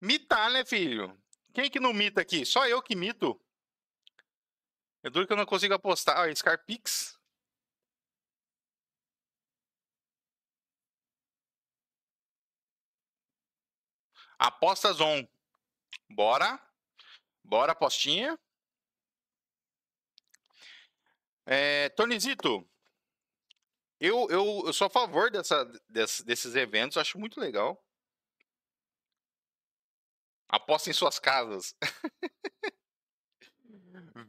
Mitar, né, filho? Quem que não mita aqui? Só eu que mito. É duro que eu não consigo apostar. Ah, Scarpix. Apostas on. Bora. Bora, apostinha. É, Tonizito, eu, eu, eu sou a favor dessa, desse, desses eventos, acho muito legal. Aposta em suas casas.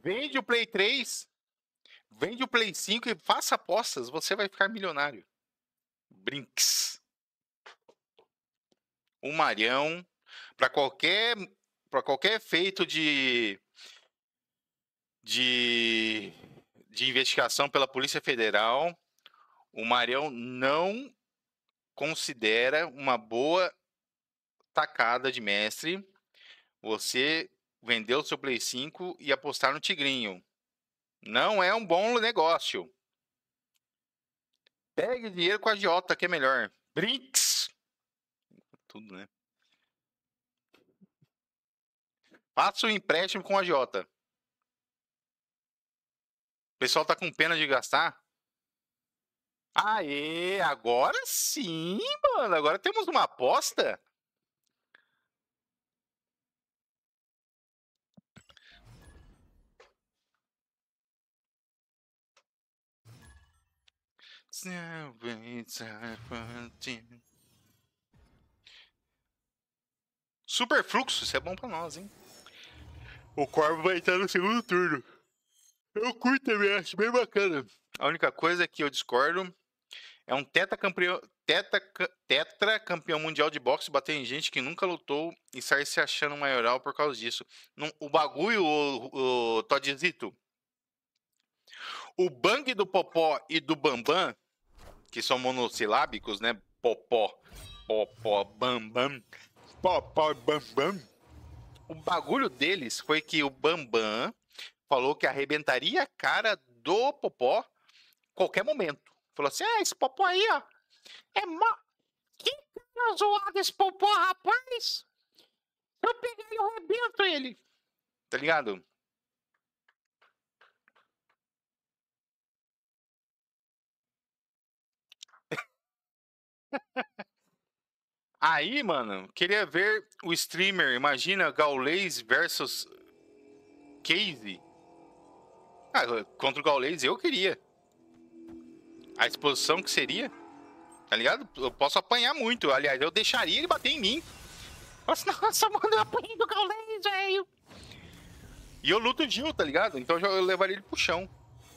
Vende o Play 3, vende o Play 5 e faça apostas, você vai ficar milionário. Brinks. O Marião, para qualquer para qualquer efeito de de de investigação pela Polícia Federal, o Marião não considera uma boa tacada de mestre você vendeu o seu Play 5 e apostar no Tigrinho. Não é um bom negócio. Pegue dinheiro com a Jota, que é melhor. Brinks! Tudo, né? Faça um empréstimo com a Jota. O pessoal tá com pena de gastar. Aê, agora sim, mano. Agora temos uma aposta. Super fluxo, isso é bom pra nós, hein? O Corvo vai entrar no segundo turno. Eu curto também, acho bem bacana. A única coisa é que eu discordo é um tetracampeão teta, tetra campeão mundial de boxe bater em gente que nunca lutou e sair se achando maioral por causa disso. o bagulho, o, o Zito. o bang do Popó e do Bambam que são monossilábicos, né? Popó, popó, bambam, popó, bambam. O bagulho deles foi que o Bambam falou que arrebentaria a cara do Popó qualquer momento. Falou assim: ah, esse Popó aí, ó, é mó. Que cara zoado esse Popó, rapaz! Eu peguei e arrebento ele. Tá ligado? Aí, mano, queria ver o streamer. Imagina Gaulês versus Casey. Ah, contra o Gaulês eu queria. A exposição que seria. Tá ligado? Eu posso apanhar muito. Aliás, eu deixaria ele bater em mim. Nossa, assim, nossa mano, eu apanhei do Gaulês, velho. E eu luto o Gil, tá ligado? Então eu levaria ele pro chão.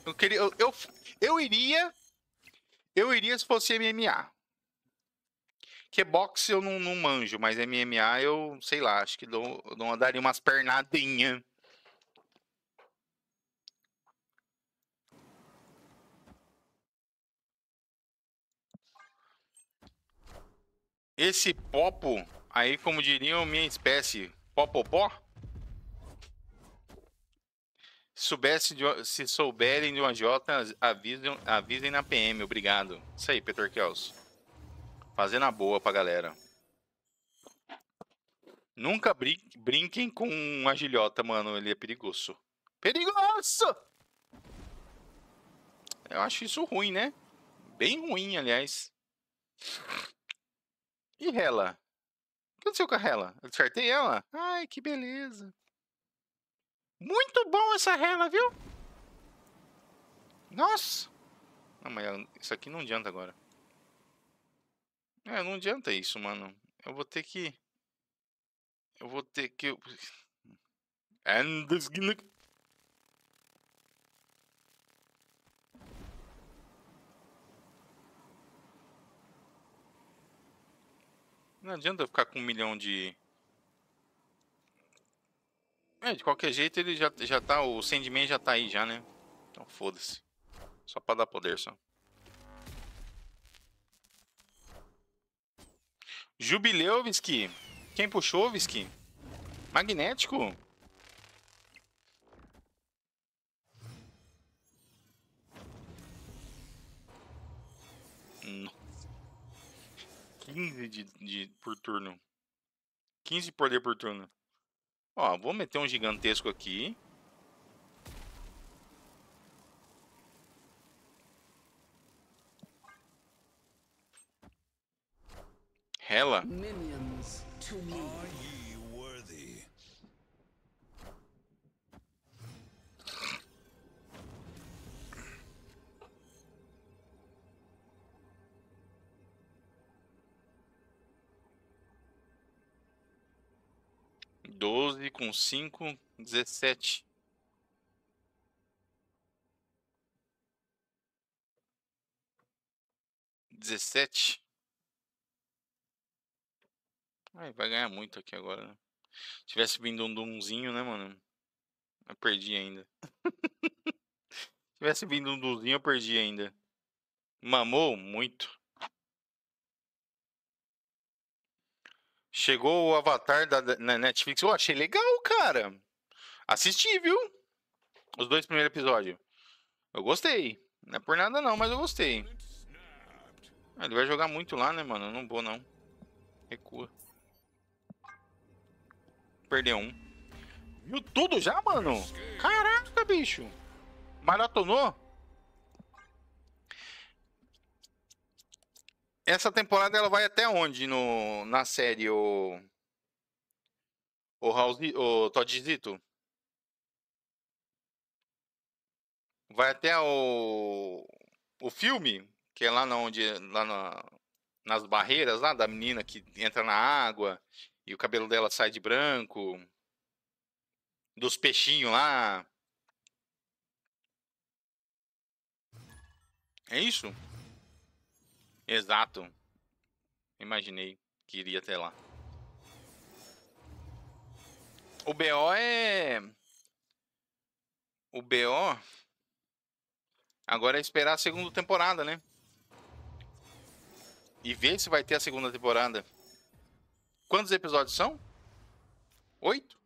Eu queria. Eu, eu, eu iria. Eu iria se fosse MMA. Que boxe eu não, não manjo, mas MMA eu, sei lá, acho que dou, dou, daria umas pernadinhas. Esse popo, aí como diriam minha espécie, popopó? Se, soubesse de, se souberem de uma J, avisem, avisem na PM, obrigado. Isso aí, Peter Kelso. Fazer na boa pra galera. Nunca brin brinquem com um agilhota, mano. Ele é perigoso. Perigoso! Eu acho isso ruim, né? Bem ruim, aliás. E Hela? O que aconteceu com a Hela? Eu descartei ela? Ai, que beleza. Muito bom essa Hela, viu? Nossa! Não, mas isso aqui não adianta agora. É, não adianta isso, mano. Eu vou ter que. Eu vou ter que. And this gonna... Não adianta eu ficar com um milhão de. É, de qualquer jeito ele já, já tá. O Sandman já tá aí já, né? Então foda-se. Só pra dar poder só. Jubileu, Visky. Quem puxou, Visky? Magnético? Nossa. 15 de, de, por turno. 15 poder por turno. Ó, vou meter um gigantesco aqui. Hela? Doze com cinco, dezessete. Dezessete. Ah, vai ganhar muito aqui agora, né? Se tivesse vindo um dunzinho, né, mano? Eu perdi ainda. Se tivesse vindo um dunzinho, eu perdi ainda. Mamou muito. Chegou o Avatar da, na Netflix. Eu achei legal, cara. Assisti, viu? Os dois primeiros episódios. Eu gostei. Não é por nada não, mas eu gostei. Ah, ele vai jogar muito lá, né, mano? Eu não vou, não. Recua perder um. Viu tudo já, mano? Caraca, bicho. Maratonou? Essa temporada ela vai até onde no, na série, o. O House. O Todizito? Vai até o. O filme? Que é lá na onde. Lá na, nas barreiras lá da menina que entra na água e o cabelo dela sai de branco. Dos peixinhos lá. É isso? Exato. Imaginei que iria até lá. O BO é. O BO. Agora é esperar a segunda temporada, né? E ver se vai ter a segunda temporada. Quantos episódios são? Oito?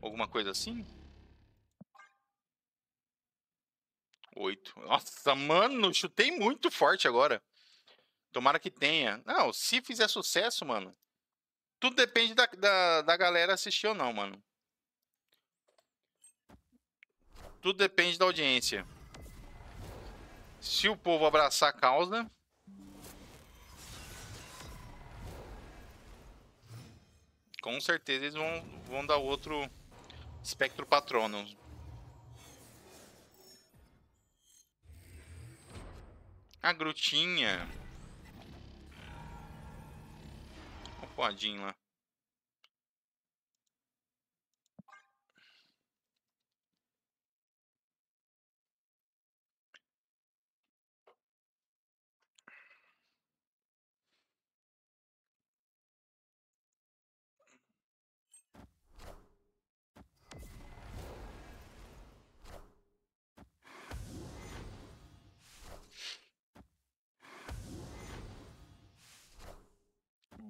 Alguma coisa assim? Oito. Nossa, mano, chutei muito forte agora. Tomara que tenha. Não, se fizer sucesso, mano. Tudo depende da, da, da galera assistir ou não, mano. Tudo depende da audiência. Se o povo abraçar a causa, com certeza eles vão, vão dar outro espectro patrono. A grutinha. O podinho lá.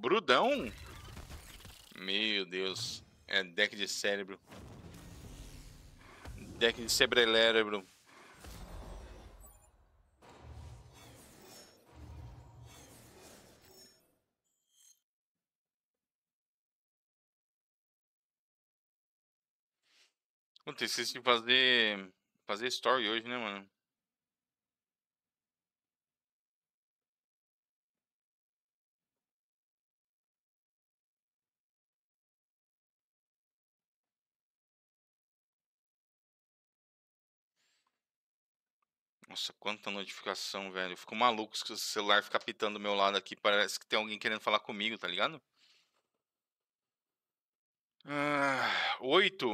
Brudão? Meu Deus. É deck de cérebro. Deck de cérebro. Puta, esqueci de fazer. Fazer story hoje, né, mano? Nossa, quanta notificação, velho. Eu fico maluco que o celular fica pitando do meu lado aqui. Parece que tem alguém querendo falar comigo, tá ligado? Ah, oito.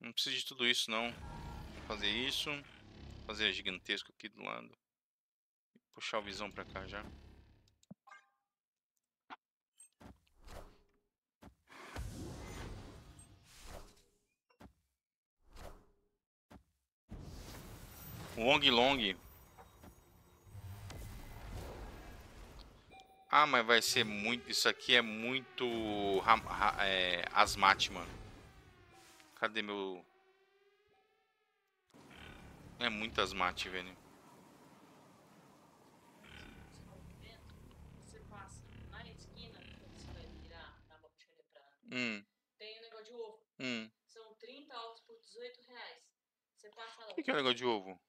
Não preciso de tudo isso, não. Vou fazer isso. Vou fazer gigantesco aqui do lado. Vou puxar o visão pra cá já. Wong Long. Ah, mas vai ser muito... Isso aqui é muito... É, Asmat, mano. Cadê meu... É muito Asmat, velho. Hum. hum. Tem um negócio de ovo. Hum. São 30 ovos por 18 reais. Você passa lá. O que, que é um negócio de ovo?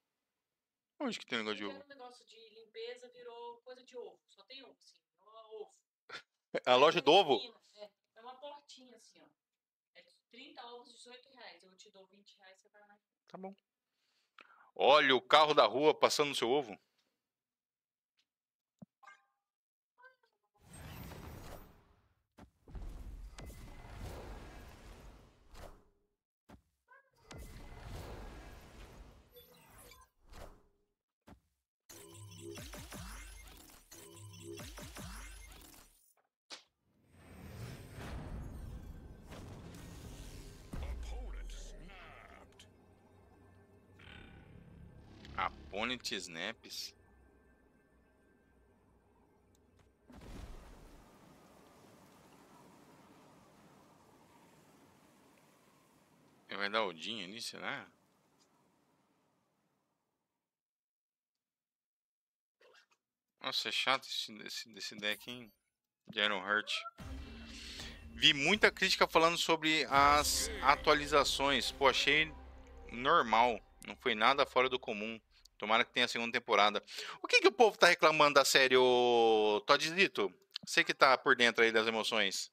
Onde que tem negócio de ovo? Um negócio de limpeza virou coisa de ovo. Só tem ovo, sim. É ovo. A loja do ovo? É, é uma portinha assim, ó. É 30 ovos, 18 reais. Eu te dou 20 reais, você vai lá. Tá bom. Olha o carro da rua passando no seu ovo. Opponent Snaps. Ele vai dar Odin ali, será? Nossa, é chato esse, esse, esse deck, hein? General Hurt. Heart. Vi muita crítica falando sobre as atualizações. Pô, achei normal. Não foi nada fora do comum. Tomara que tenha a segunda temporada. O que, que o povo tá reclamando da série, ô Dito? Você que tá por dentro aí das emoções.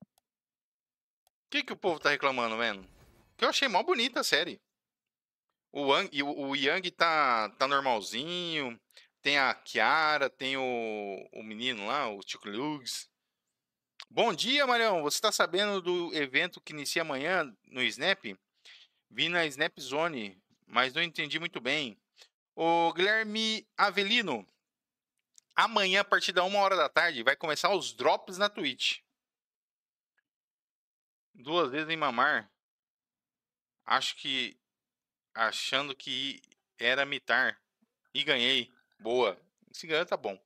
O que, que o povo tá reclamando, mano? Que eu achei mó bonita a série. O, Wang, o, Yang tá, tá normalzinho. Tem a Kiara, tem o, o menino lá, o Tico Lugs. Bom dia, Marião. Você tá sabendo do evento que inicia amanhã no Snap? Vi na Snapzone, mas não entendi muito bem. O Guilherme Avelino. Amanhã, a partir da uma hora da tarde, vai começar os drops na Twitch. Duas vezes em mamar. Acho que. Achando que era mitar. E ganhei. Boa. Se ganha, tá bom.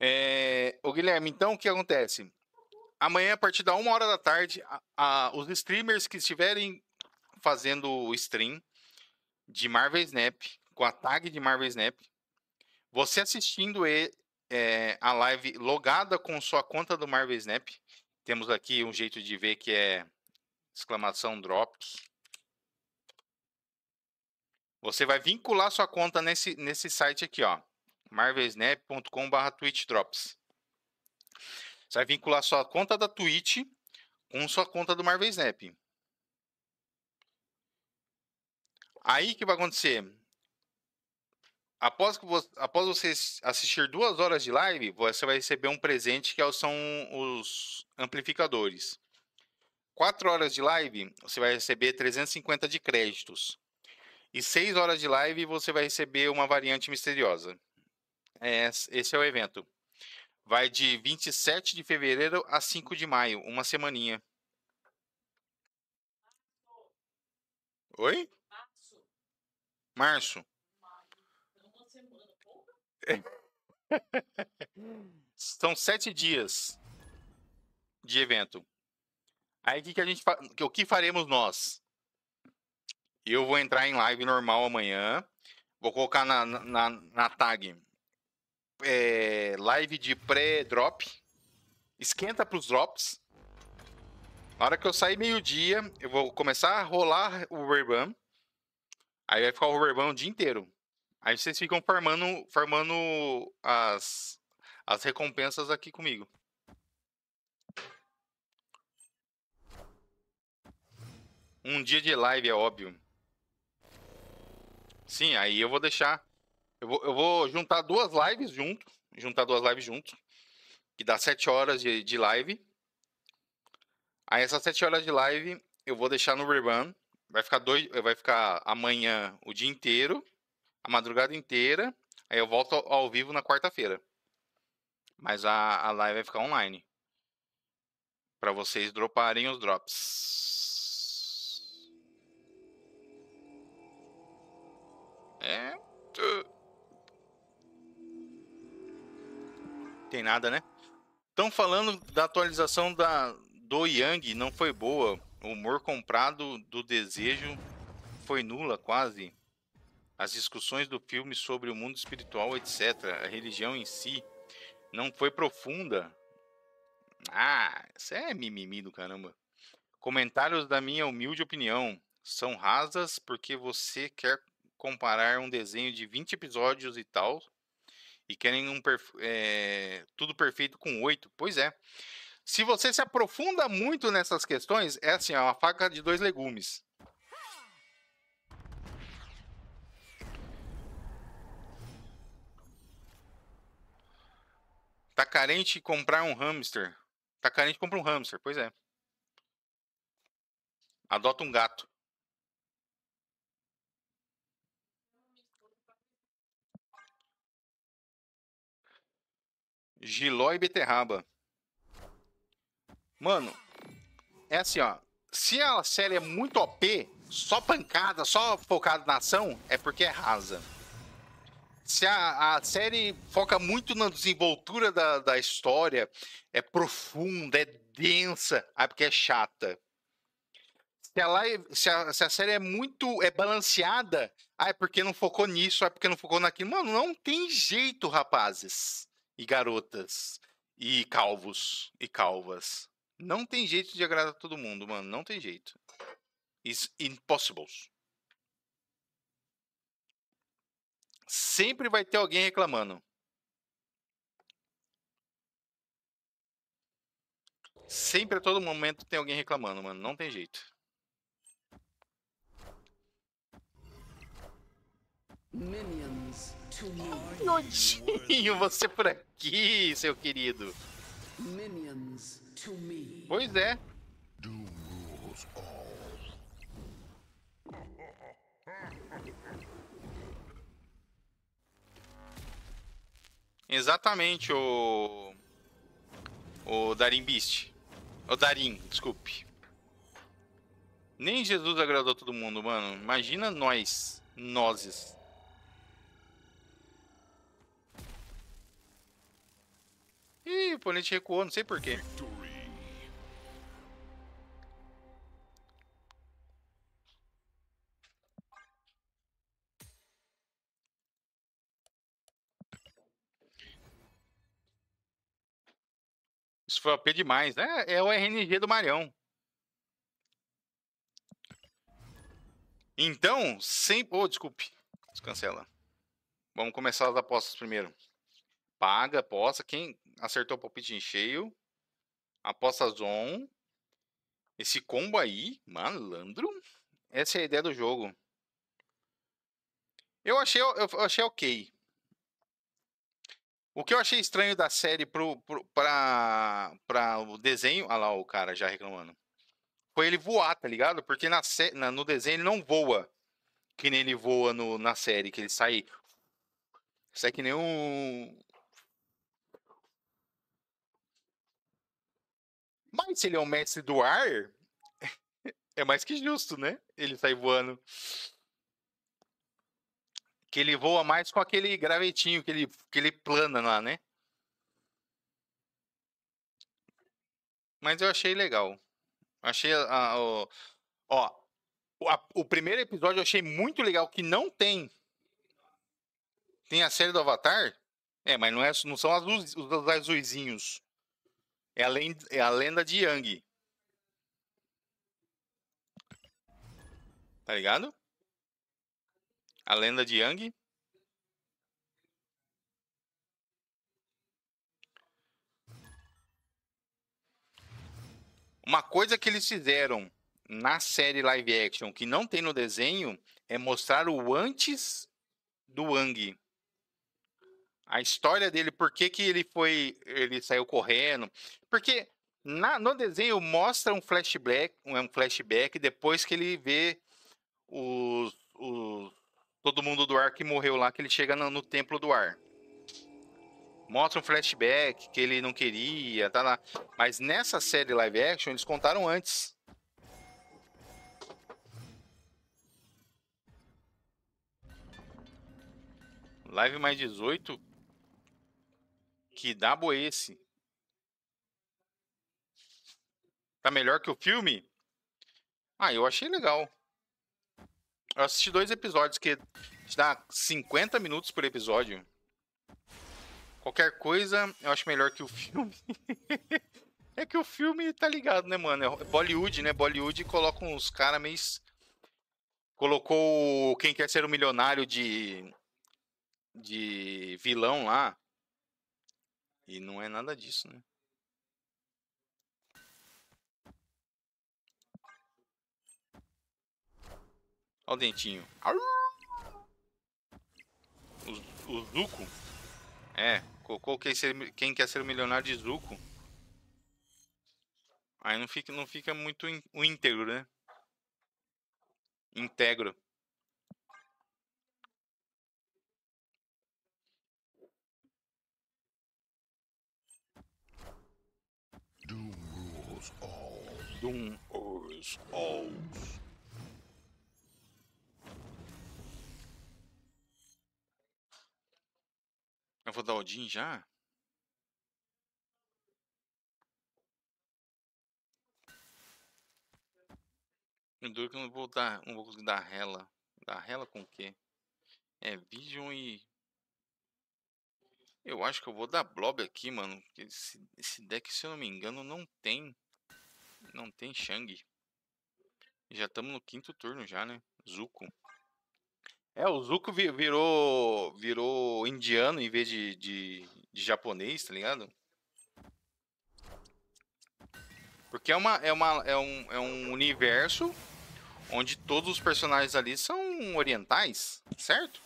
É, o Guilherme, então o que acontece? Amanhã, a partir da uma hora da tarde, a, a, os streamers que estiverem fazendo o stream de Marvel Snap, com a tag de Marvel Snap, você assistindo e, é, a live logada com sua conta do Marvel Snap, temos aqui um jeito de ver que é exclamação drop. Você vai vincular sua conta nesse, nesse site aqui, ó, marvelsnap.com/twitchdrops. Você vai vincular sua conta da Twitch com sua conta do Marvel Snap. Aí que vai acontecer? Após, que você, após você assistir duas horas de live, você vai receber um presente que é são os amplificadores. Quatro horas de live, você vai receber 350 de créditos. E seis horas de live, você vai receber uma variante misteriosa. É esse é o evento. Vai de 27 de fevereiro a 5 de maio, uma semaninha. Oi? Março. É. São sete dias de evento. Aí que, que a gente o que faremos nós? Eu vou entrar em live normal amanhã. Vou colocar na, na, na tag é, live de pré-drop. Esquenta pros drops. Na hora que eu sair meio-dia, eu vou começar a rolar o Verban. Aí vai ficar o Verban o dia inteiro. Aí vocês ficam farmando, farmando as, as recompensas aqui comigo. Um dia de live, é óbvio. Sim, aí eu vou deixar eu vou, eu vou juntar duas lives junto. Juntar duas lives junto. Que dá sete horas de, de live. Aí essas sete horas de live eu vou deixar no Reban. Vai ficar dois. Vai ficar amanhã o dia inteiro. A madrugada inteira. Aí eu volto ao, ao vivo na quarta-feira. Mas a, a live vai ficar online. para vocês droparem os drops. É. tem nada, né? Estão falando da atualização da, do Yang, não foi boa. O humor comprado do desejo foi nula, quase. As discussões do filme sobre o mundo espiritual, etc. A religião em si não foi profunda. Ah, isso é mimimi do caramba. Comentários da minha humilde opinião são rasas porque você quer comparar um desenho de 20 episódios e tal e querem um é, tudo perfeito com oito. Pois é. Se você se aprofunda muito nessas questões, é assim, é uma faca de dois legumes. Tá carente de comprar um hamster. Tá carente de comprar um hamster, pois é. Adota um gato. Giló e beterraba. Mano, é assim, ó. Se a série é muito OP, só pancada, só focado na ação, é porque é rasa. Se a, a série foca muito na desenvoltura da, da história, é profunda, é densa, é porque é chata. Se a, live, é, se a, se a série é muito é balanceada, ah, é porque não focou nisso, é porque não focou naquilo. Mano, não tem jeito, rapazes e garotas e calvos e calvas. Não tem jeito de agradar todo mundo, mano. Não tem jeito. It's impossible. Sempre vai ter alguém reclamando. Sempre a todo momento tem alguém reclamando, mano. Não tem jeito. Minions Nojinho você por aqui, seu querido. Pois é. Exatamente, o. O Darim Beast. O Darim, desculpe. Nem Jesus agradou todo mundo, mano. Imagina nós. Nozes. Ih, o oponente recuou, não sei porquê. Isso foi OP demais, né? É o RNG do Marião. Então, sem... Oh, desculpe. Descancela. Vamos começar as apostas primeiro paga, aposta. Quem acertou o palpite em cheio, aposta zon. Esse combo aí, malandro. Essa é a ideia do jogo. Eu achei, eu achei ok. O que eu achei estranho da série para pra, o desenho. Olha ah lá o cara já reclamando. Foi ele voar, tá ligado? Porque na, na, no desenho ele não voa. Que nem ele voa no, na série, que ele sai. Sai que nem um, Mas se ele é um mestre do ar, é mais que justo, né? Ele sai voando. Que ele voa mais com aquele gravetinho que ele, que ele plana lá, né? Mas eu achei legal. Achei a, o, ó, a, o primeiro episódio eu achei muito legal que não tem tem a série do Avatar. É, mas não é, não são azuis, os azuizinhos. É a, lenda, é a lenda de Yang. Tá ligado? A lenda de Yang. Uma coisa que eles fizeram na série live action que não tem no desenho é mostrar o antes do Wang a história dele, por que, que ele foi, ele saiu correndo, porque na, no desenho mostra um flashback, um flashback depois que ele vê os, os todo mundo do ar que morreu lá, que ele chega no, no, templo do ar. Mostra um flashback que ele não queria, tá lá. Mas nessa série live action eles contaram antes. Live mais 18 que dabo esse? Tá melhor que o filme? Ah, eu achei legal. Eu assisti dois episódios que dá 50 minutos por episódio. Qualquer coisa, eu acho melhor que o filme. é que o filme tá ligado, né, mano? É, é Bollywood, né? Bollywood coloca uns caras meio. Colocou Quem Quer Ser o um Milionário de. de vilão lá. E não é nada disso, né? Olha o dentinho. O, o Zuko. É, colocou quem, é ser, quem quer ser o milionário de Zuko. Aí não fica, não fica muito o íntegro, né? Integro. Doom rules all. Doom rules all. Eu vou dar Odin já? Me duro que eu não vou dar, não vou conseguir dar rela. Dar rela com o quê? É Vision e eu acho que eu vou dar blob aqui, mano. Esse, esse deck, se eu não me engano, não tem. Não tem Shang. Já estamos no quinto turno já, né? Zuko. É, o Zuko virou. virou indiano em vez de, de, de japonês, tá ligado? Porque é, uma, é, uma, é, um, é um universo onde todos os personagens ali são orientais, certo?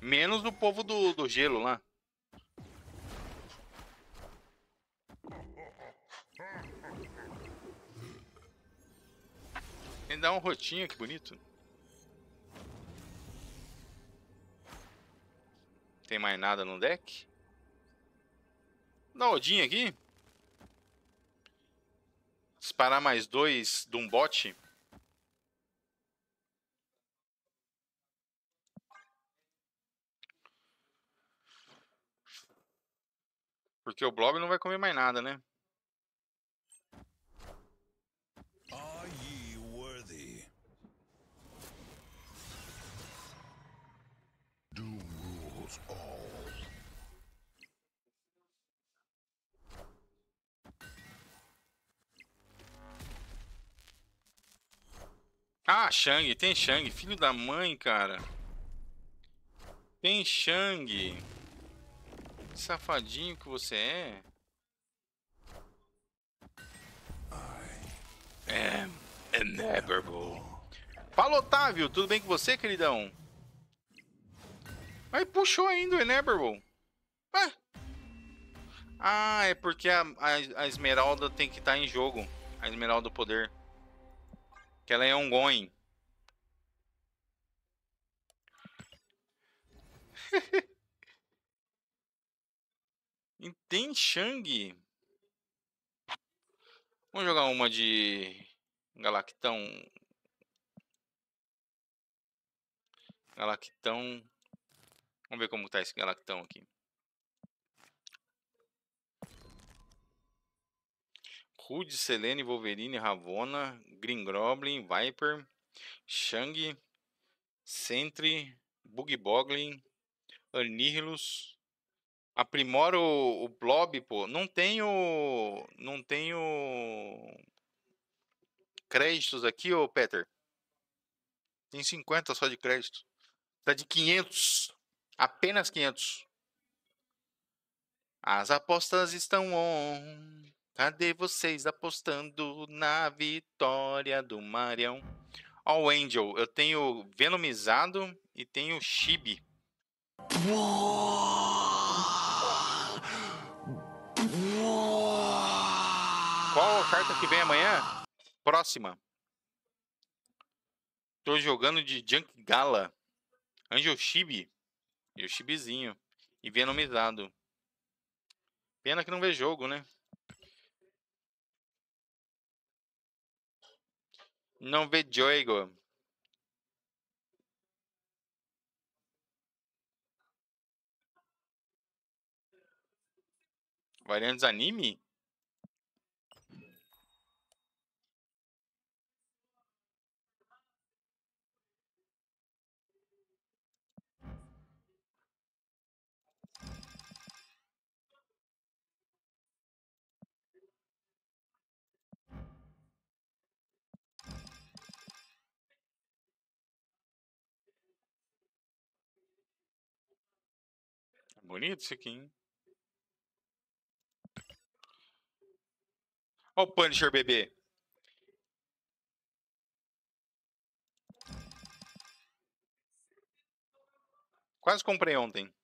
Menos do povo do, do gelo lá. Ele dá um rotinho, que bonito. Tem mais nada no deck? Dá odinha aqui. Disparar mais dois de um bote. Porque o blob não vai comer mais nada, né? Ah, Shang, tem Shang, filho da mãe, cara. Tem Shang. Que safadinho que você é. é, é Fala, Otávio, tudo bem com você, queridão? Aí puxou ainda o inevitable. Ah, ah é porque a, a, a esmeralda tem que estar tá em jogo. A esmeralda do poder. Que ela é ongoing. Tem Shang. Vamos jogar uma de Galactão. Galactão. Vamos ver como tá esse Galactão aqui. Rude, Selene, Wolverine, Ravona, Green Groblin, Viper, Shang, Sentry, Bug Boglin, Anihilus. Aprimora o, o Blob, pô. Não tenho. Não tenho. Créditos aqui, ô Peter. Tem 50 só de crédito. Tá de 500. Apenas 500. As apostas estão on. Cadê vocês apostando na vitória do Marião? Ó, oh, Angel, eu tenho Venomizado e tenho Chibi. Qual a carta que vem amanhã? Próxima. Tô jogando de Junk Gala. Angel Chibi. E o Chibizinho. E Venomizado. Pena que não vê jogo, né? Não vê vejoigo Variantes anime? Bonito isso aqui, hein? Olha o Punisher, bebê. Quase comprei ontem.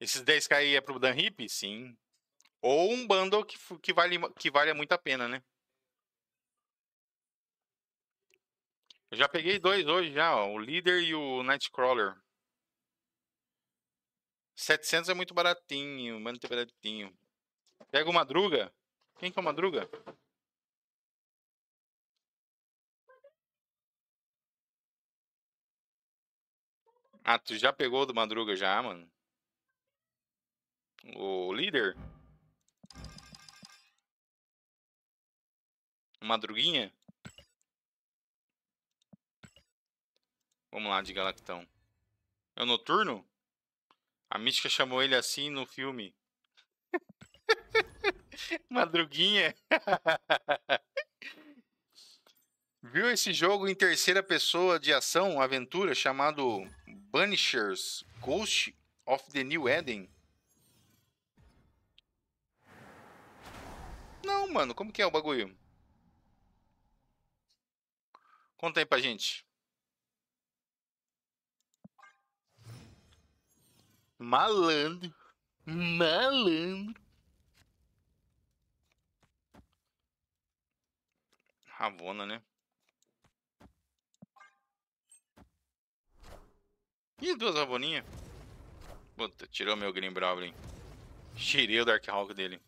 Esses 10k aí é pro Dan Hip? Sim. Ou um bundle que, que, vale, que vale muito a pena, né? Eu já peguei dois hoje já, ó, o Líder e o Nightcrawler. 700 é muito baratinho, muito baratinho. Pega o Madruga. Quem que é o Madruga? Ah, tu já pegou do Madruga já, mano? O líder? Madruguinha? Vamos lá, de Galactão. É o Noturno? A Mítica chamou ele assim no filme. Madruguinha. Viu esse jogo em terceira pessoa de ação, aventura, chamado Banishers Ghost of the New Eden? Não, mano, como que é o bagulho? Conta aí pra gente. Malandro. Malandro. Ravona, né? Ih, duas Ravoninhas. Puta, tirou meu Green Brawling. Tirei o Dark Hawk dele.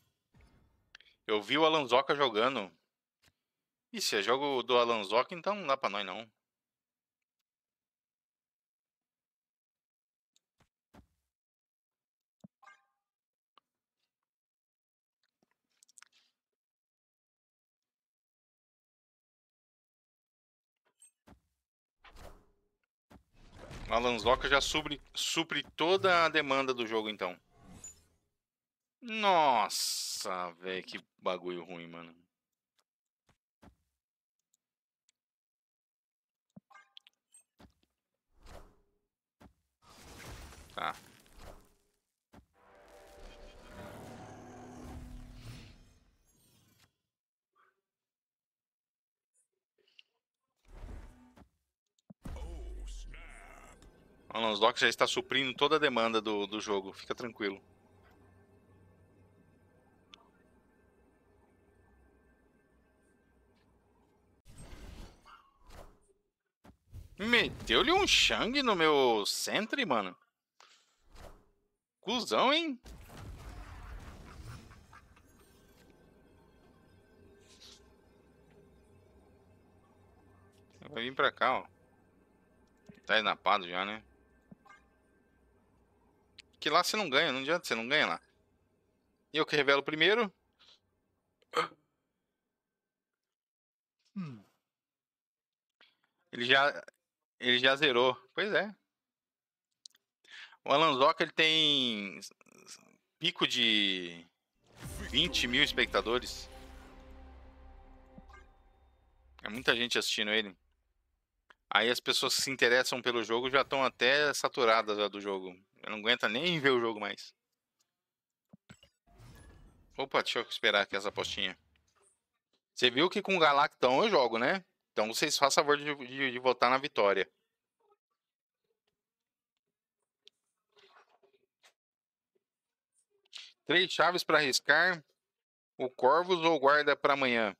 Eu vi o Alanzoca jogando. Ih, se é jogo do Alanzoca, então não dá pra nós não. A Lanzoca já supre, supre toda a demanda do jogo, então. Nossa, velho, que bagulho ruim, mano. Tá. O Alan's já está suprindo toda a demanda do, do jogo, fica tranquilo. Meteu-lhe um Shang no meu Sentry, mano. Cusão, hein? Vai vir pra cá, ó. Tá esnapado já, né? Que lá você não ganha, não adianta, você não ganha lá. E eu que revelo primeiro. Hum. Ele já. Ele já zerou. Pois é. O Alanzoca ele tem pico de 20 mil espectadores. É muita gente assistindo ele. Aí as pessoas que se interessam pelo jogo já estão até saturadas já do jogo. Eu não aguento nem ver o jogo mais. Opa, deixa eu esperar aqui essa apostinha. Você viu que com o Galactão eu jogo, né? Então vocês façam favor de, de, de votar na vitória. Três chaves para arriscar. O Corvus ou guarda para amanhã?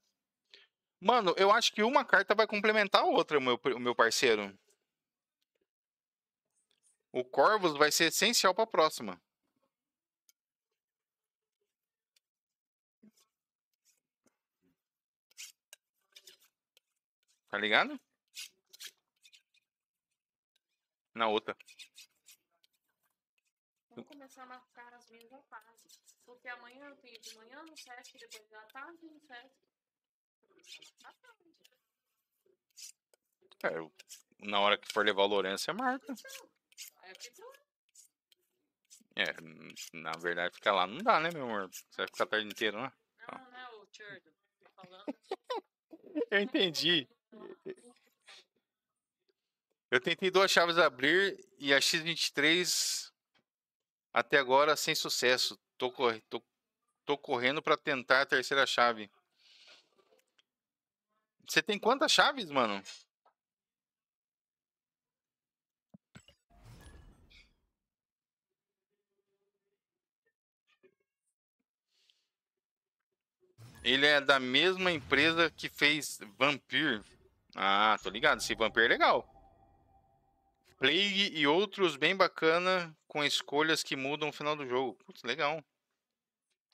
Mano, eu acho que uma carta vai complementar a outra, meu, meu parceiro. O Corvus vai ser essencial para a próxima. Tá ligado? Na outra. Vamos começar a marcar as minhas fases. Porque amanhã eu tenho de manhã no SESC, depois da tarde no SESC. É, na hora que for levar o Lourenço, você marca. Então, é, na verdade, ficar lá não dá, né, meu amor? Você vai ficar a tarde inteira lá? Não, não, não, é o Eu entendi. Eu tentei duas chaves abrir e a X23 até agora sem sucesso. Tô, tô... tô correndo para tentar a terceira chave. Você tem quantas chaves, mano? Ele é da mesma empresa que fez Vampir. Ah, tô ligado. Esse Vampir é legal. Plague e outros bem bacana com escolhas que mudam o final do jogo. Putz, legal.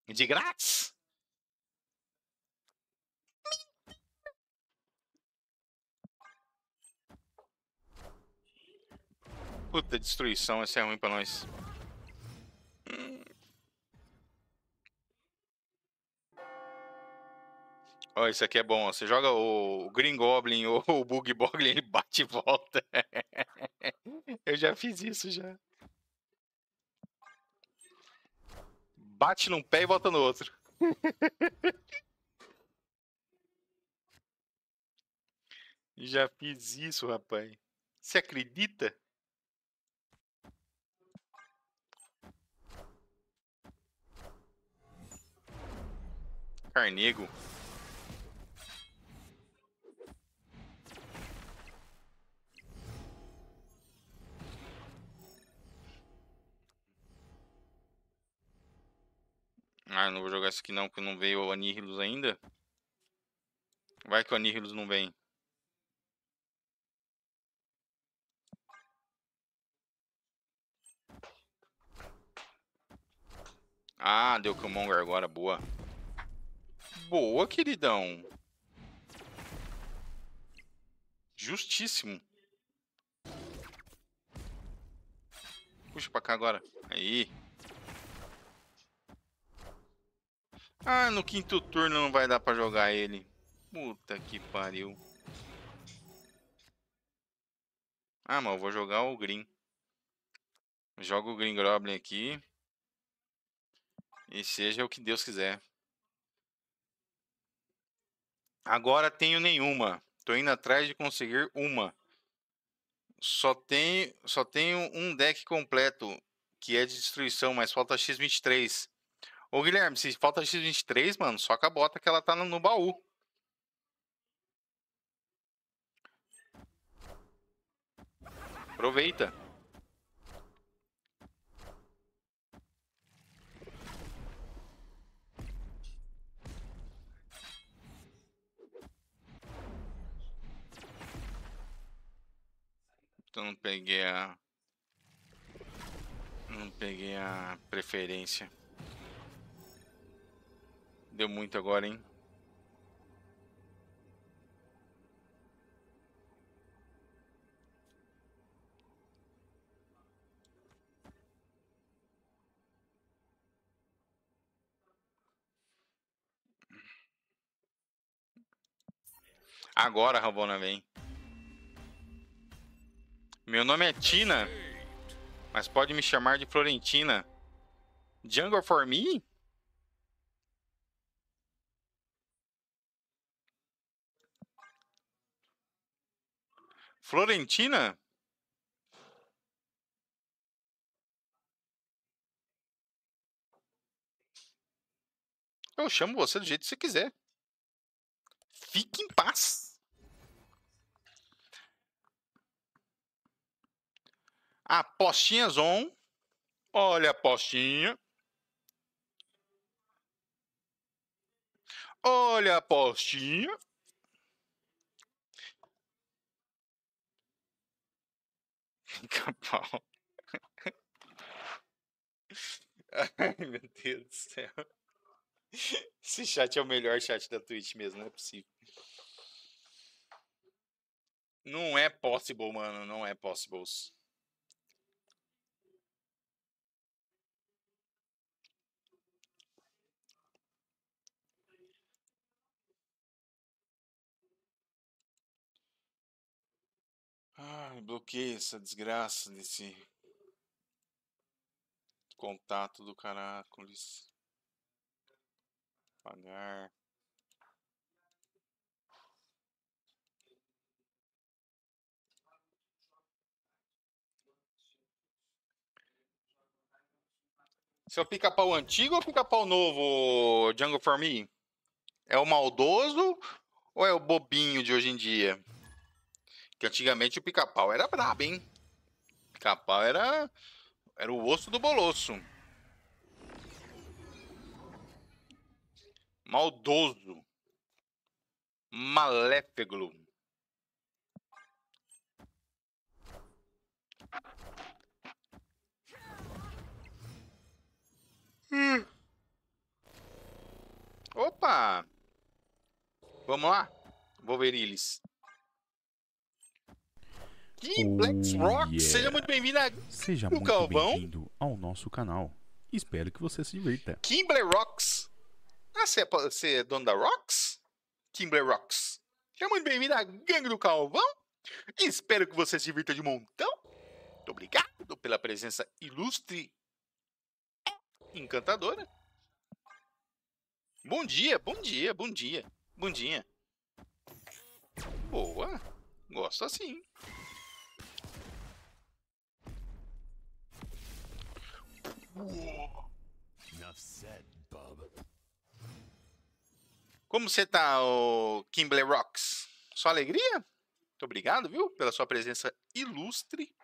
De grátis? Puta destruição, essa é ruim pra nós. Hum. Ó, oh, isso aqui é bom. Você joga o Green Goblin ou o Bug Boglin, ele bate e volta. Eu já fiz isso já. Bate num pé e volta no outro. já fiz isso, rapaz. Você acredita? Carnego. Ah, eu não vou jogar isso aqui não, porque não veio o Anihilus ainda. Vai que o Anihilus não vem. Ah, deu Killmonger agora, boa. Boa, queridão. Justíssimo. Puxa pra cá agora. Aí. Ah, no quinto turno não vai dar pra jogar ele. Puta que pariu. Ah, mas eu vou jogar o Green. Jogo o Green Goblin aqui. E seja o que Deus quiser. Agora tenho nenhuma. Tô indo atrás de conseguir uma. Só tenho, só tenho um deck completo, que é de destruição, mas falta X23. Ô, Guilherme, se falta X23, mano, só com a bota que ela tá no baú. Aproveita. Eu não peguei a... Não peguei a preferência. Deu muito agora, hein? Agora a Rabona vem. Meu nome é Tina, mas pode me chamar de Florentina. Jungle for me? Florentina? Eu chamo você do jeito que você quiser. Fique em paz. A postinha é Olha a postinha. Olha a postinha. pica-pau. Ai, meu Deus do céu. Esse chat é o melhor chat da Twitch mesmo, não é possível. Não é possible, mano. Não é possible. Ai, ah, bloqueia essa desgraça desse contato do caracoles. Pagar. Seu pica-pau antigo ou pica-pau novo, Django For Me? É o maldoso ou é o bobinho de hoje em dia? Que antigamente o pica-pau era brabo, hein? Pica-pau era. Era o osso do bolosso. Maldoso. maléfico Hum. Opa! Vamos lá? eles aqui, oh, Black Rock. Yeah. Seja muito bem-vindo a... Seja muito bem-vindo ao nosso canal. Espero que você se divirta. Kimble Rocks. Ah, você é, você é dono da Rocks? Kimble Rocks. Seja muito bem-vindo à Gangue do Calvão. Espero que você se divirta de montão. Muito obrigado pela presença ilustre e encantadora. Bom dia, bom dia, bom dia, bom dia. Boa, gosto assim. Como você tá, o Kimble Rocks? Só alegria? Muito obrigado, viu, pela sua presença ilustre.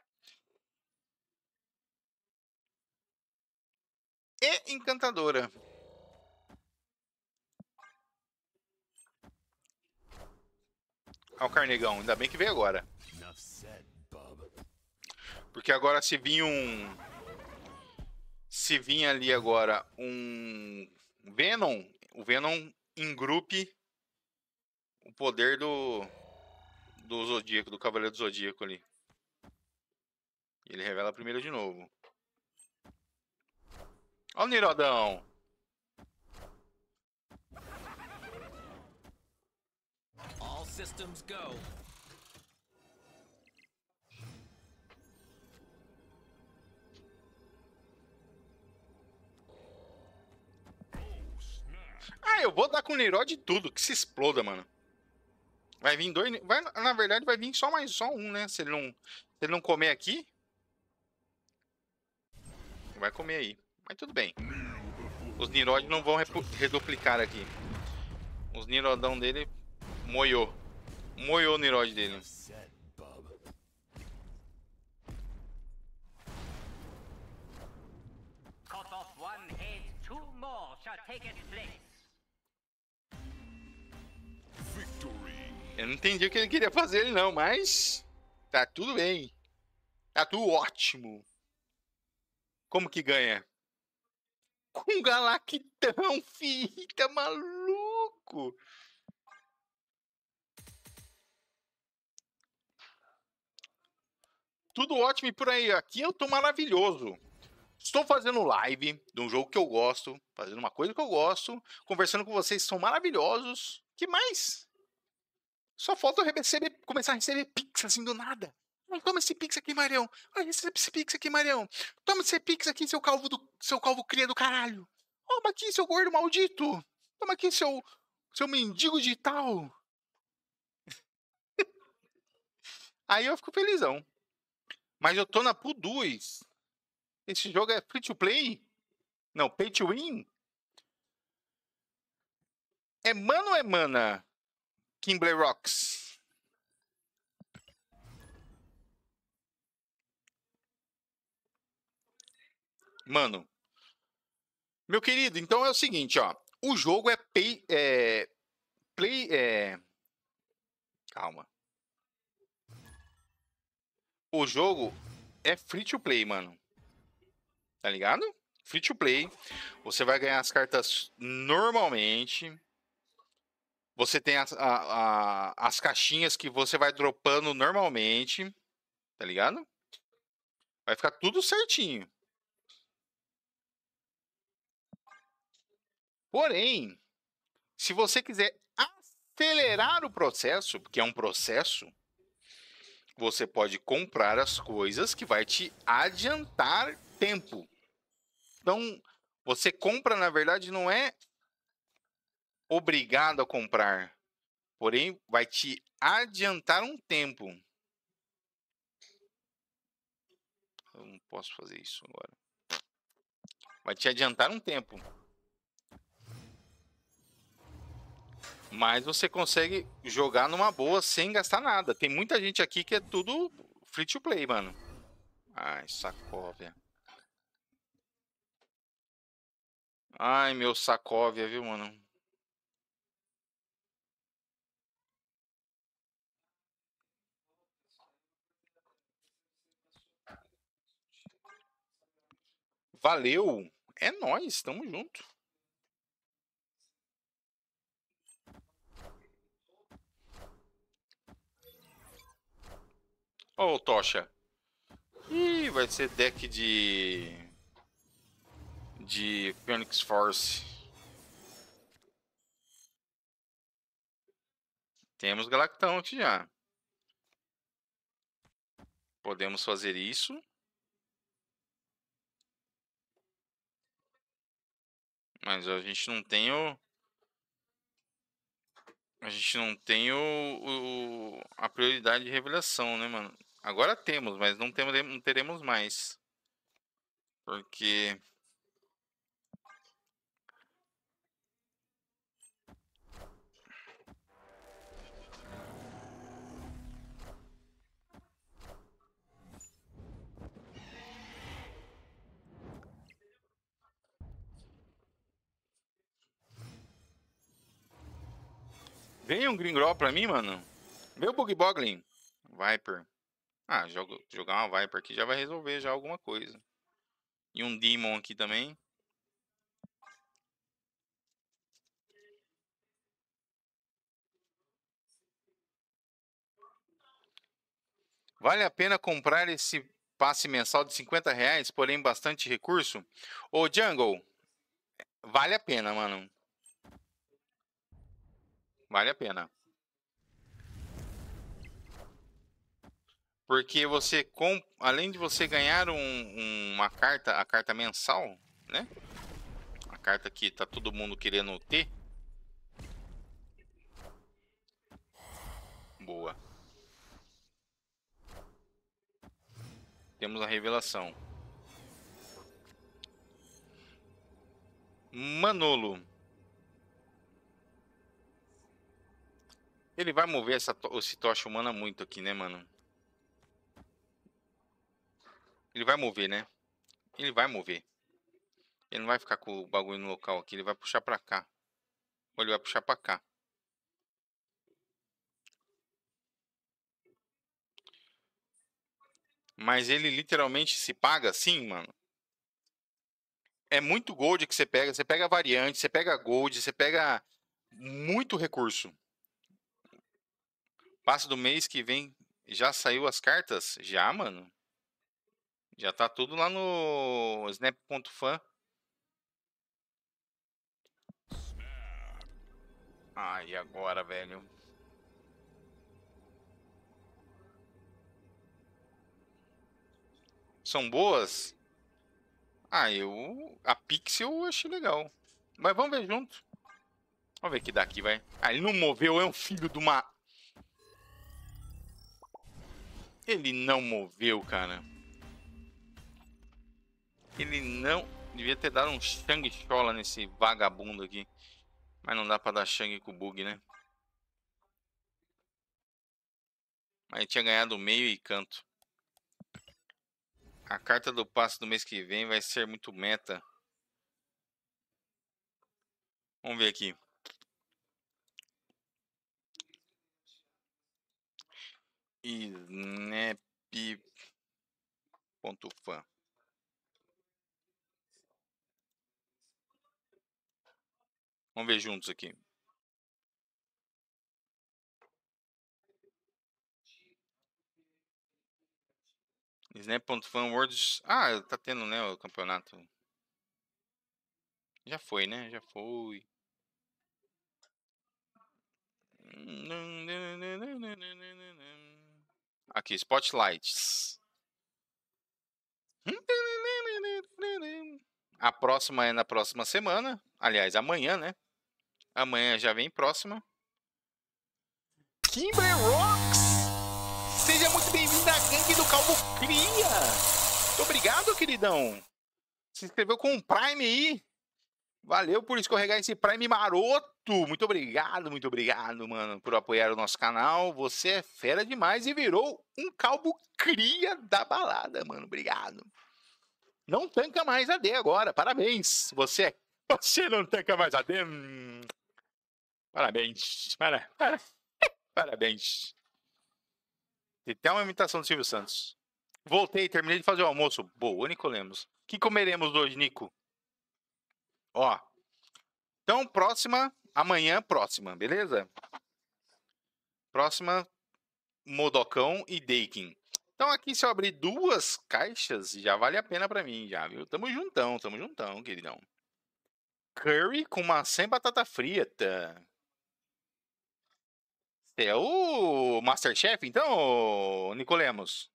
E encantadora. Olha o carnegão, ainda bem que veio agora. Porque agora se vir um se vinha ali agora um Venom, o Venom engrupe o poder do do Zodíaco, do Cavaleiro do Zodíaco ali. Ele revela primeiro de novo. Olha o Nirodão! All systems go. Ah, eu vou dar com o Niro de tudo, que se exploda, mano. Vai vir dois. Vai, na verdade, vai vir só mais só um, né? Se ele não, se ele não comer aqui. Vai comer aí. Mas tudo bem. Os Nirod não vão reduplicar aqui. Os Nirodão dele moiou. Moiou o Nirod dele. Cut off one head, two more shall take its place. Eu não entendi o que ele queria fazer, ele não, mas. Tá tudo bem. Tá tudo ótimo. Como que ganha? Com Galactão, filho, tá maluco? Tudo ótimo e por aí. Aqui eu tô maravilhoso. Estou fazendo live de um jogo que eu gosto, fazendo uma coisa que eu gosto, conversando com vocês, são maravilhosos. Que mais? Só falta eu receber, começar a receber pix assim do nada. Toma esse pix aqui, Marião. Olha, recebe esse pix aqui, Marião. Toma esse pix aqui, seu calvo do, seu calvo cria do caralho. Toma aqui, seu gordo maldito. Toma aqui, seu, seu mendigo digital. Aí eu fico felizão. Mas eu tô na Pool 2. Esse jogo é free to play? Não, pay to win? É mano ou é mana? Kimble Rocks. Mano. Meu querido, então é o seguinte, ó. O jogo é pay. É, play. É... Calma. O jogo é free to play, mano. Tá ligado? Free to play. Você vai ganhar as cartas normalmente. Você tem as, a, a, as caixinhas que você vai dropando normalmente, tá ligado? Vai ficar tudo certinho. Porém, se você quiser acelerar o processo, porque é um processo, você pode comprar as coisas que vai te adiantar tempo. Então, você compra, na verdade, não é obrigado a comprar, porém vai te adiantar um tempo. Eu não posso fazer isso agora. Vai te adiantar um tempo. Mas você consegue jogar numa boa sem gastar nada. Tem muita gente aqui que é tudo free to play, mano. Ai, Sacóvia. Ai, meu Sacóvia, viu, mano? Valeu. É nós, tamo junto. Ô, oh, Tocha. Ih, vai ser deck de... De Phoenix Force. Temos Galactão aqui já. Podemos fazer isso. Mas a gente não tem o. A gente não tem o, o a prioridade de revelação, né, mano? Agora temos, mas não, temos, não teremos mais. Porque Vem um Gringrol pra mim, mano. Vem o Bug Boglin. Viper. Ah, jogo, jogar uma Viper aqui já vai resolver já alguma coisa. E um Demon aqui também. Vale a pena comprar esse passe mensal de 50 reais, porém bastante recurso? Ô, Jungle, vale a pena, mano. Vale a pena. Porque você, além de você ganhar um, uma carta, a carta mensal, né? A carta que tá todo mundo querendo ter. Boa. Temos a revelação. Manolo. Ele vai mover essa to esse tocha humana muito aqui, né, mano? Ele vai mover, né? Ele vai mover. Ele não vai ficar com o bagulho no local aqui. Ele vai puxar pra cá. Ou ele vai puxar pra cá. Mas ele literalmente se paga assim, mano. É muito gold que você pega. Você pega variante, você pega gold, você pega muito recurso passo do mês que vem já saiu as cartas? Já, mano. Já tá tudo lá no snap.fan. Ai, ah, agora, velho? São boas? Ah, eu. A Pixel eu achei legal. Mas vamos ver junto. Vamos ver que daqui vai. Ah, ele não moveu, é um filho de uma Ele não moveu, cara. Ele não... Devia ter dado um Shang Chola nesse vagabundo aqui. Mas não dá pra dar Shang com o bug, né? Aí tinha ganhado meio e canto. A carta do passo do mês que vem vai ser muito meta. Vamos ver aqui. inep.fan. Vamos ver juntos aqui. Snap.fan words Ah, tá tendo, né, o campeonato. Já foi, né? Já foi. Aqui, Spotlights. A próxima é na próxima semana. Aliás, amanhã, né? Amanhã já vem próxima. Kimber Rocks! Seja muito bem-vindo à gangue do Calvo Cria! Muito obrigado, queridão! Se inscreveu com o Prime aí? Valeu por escorregar esse Prime maroto. Muito obrigado, muito obrigado, mano, por apoiar o nosso canal. Você é fera demais e virou um calbo cria da balada, mano. Obrigado. Não tanca mais a D agora. Parabéns. Você é... você não tanca mais a D. Hum. Parabéns. Para... Para... Parabéns. Tem até uma imitação do Silvio Santos. Voltei, terminei de fazer o almoço. Boa, Nico Lemos. O que comeremos hoje, Nico? Ó. Então, próxima, amanhã, próxima, beleza? Próxima, Modocão e Daking. Então aqui se eu abrir duas caixas, já vale a pena para mim, já, viu? Tamo juntão, tamo juntão, queridão. Curry com maçã e batata frita. é o Masterchef, então, Nicolemos?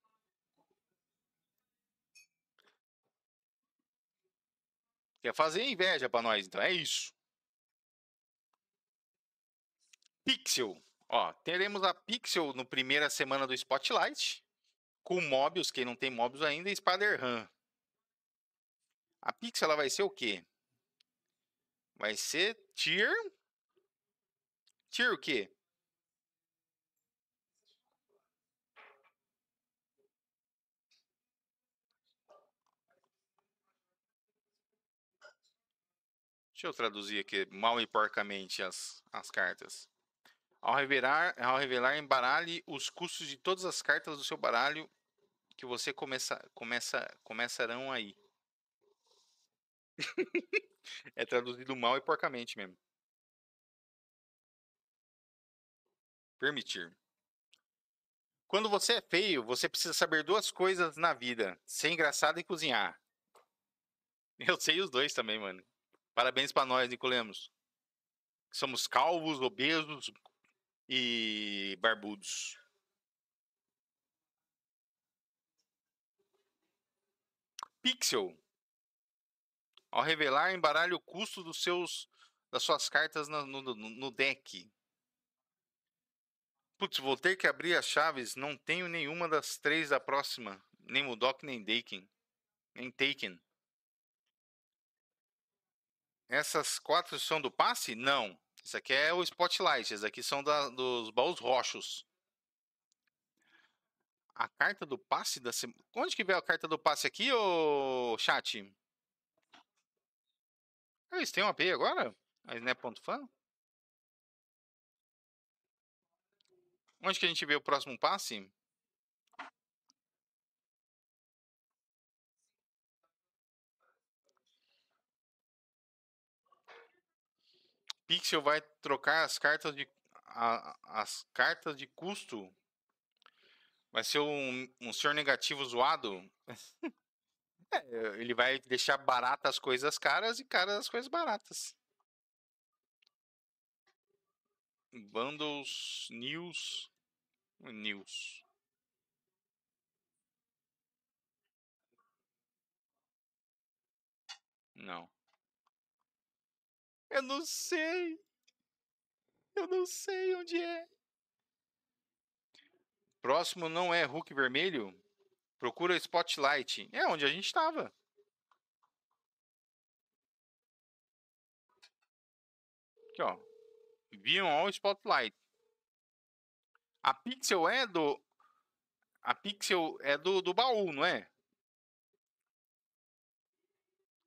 Quer é fazer inveja para nós, então. É isso. Pixel. Ó, teremos a Pixel no primeira semana do Spotlight. Com Mobius, quem não tem Mobius ainda, e Spider-Han. A Pixel ela vai ser o quê? Vai ser Tier. Tier o quê? Deixa eu traduzir aqui mal e porcamente as, as cartas. Ao revelar, ao revelar, embaralhe os custos de todas as cartas do seu baralho que você começa, começa, começarão aí. é traduzido mal e porcamente mesmo. Permitir. Quando você é feio, você precisa saber duas coisas na vida: ser engraçado e cozinhar. Eu sei os dois também, mano. Parabéns para nós, Nico Lemos. Somos calvos, obesos e barbudos. Pixel. Ao revelar, embaralhe o custo dos seus, das suas cartas no, no, no deck. Putz, vou ter que abrir as chaves. Não tenho nenhuma das três da próxima. Nem Mudok, nem Daken. Nem Taken. Essas quatro são do passe? Não. Isso aqui é o Spotlight, Essas aqui são da, dos baús roxos. A carta do passe da semana. Onde que veio a carta do passe aqui, ô chat? Ah, eles têm um API agora? A Snap.fan? Onde que a gente vê o próximo passe? Pixel vai trocar as cartas de a, as cartas de custo. Vai ser um, um senhor negativo zoado. é, ele vai deixar baratas as coisas caras e caras as coisas baratas. Bundles, news, news. Não. Eu não sei. Eu não sei onde é. Próximo não é Hulk vermelho? Procura Spotlight. É onde a gente estava. Aqui, ó. Viam ao Spotlight. A Pixel é do. A Pixel é do, do baú, não é?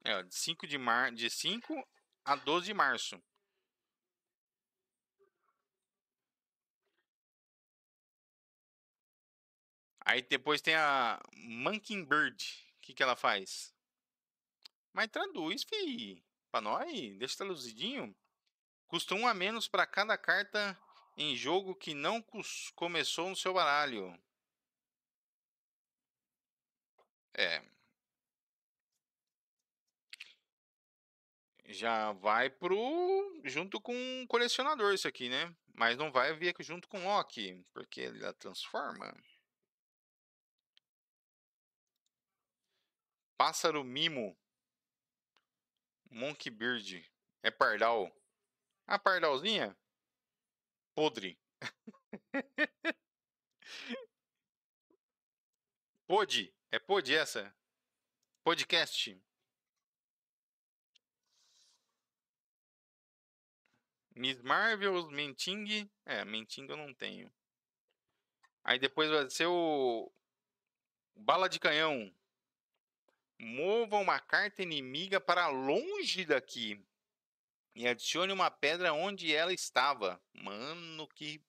É, ó, de 5 de mar. De 5 a 12 de março. Aí depois tem a Monkey Bird. O que, que ela faz? Mas traduz, fi. Pra nós, deixa traduzidinho. Custa um a menos para cada carta em jogo que não começou no seu baralho. É. já vai pro junto com um colecionador isso aqui, né? Mas não vai vir junto com o Loki, porque ele já transforma. Pássaro Mimo. Monkey Bird. É pardal. A ah, pardalzinha? Podre. pode É pode essa? Podcast. Miss Marvel, Menting. É, Menting eu não tenho. Aí depois vai ser o. Bala de canhão. Mova uma carta inimiga para longe daqui. E adicione uma pedra onde ela estava. Mano, que.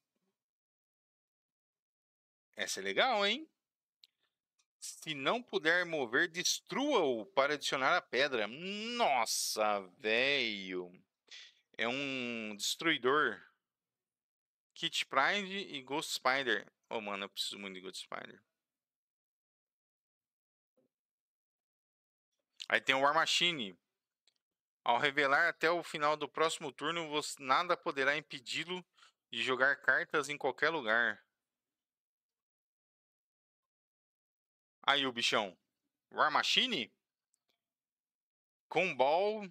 Essa é legal, hein? Se não puder mover, destrua-o para adicionar a pedra. Nossa, velho é um destruidor. Kit Pride e Ghost Spider. Oh, mano, eu preciso muito de Ghost Spider. Aí tem o War Machine. Ao revelar até o final do próximo turno, você, nada poderá impedi-lo de jogar cartas em qualquer lugar. Aí o bichão. War Machine? com Ball,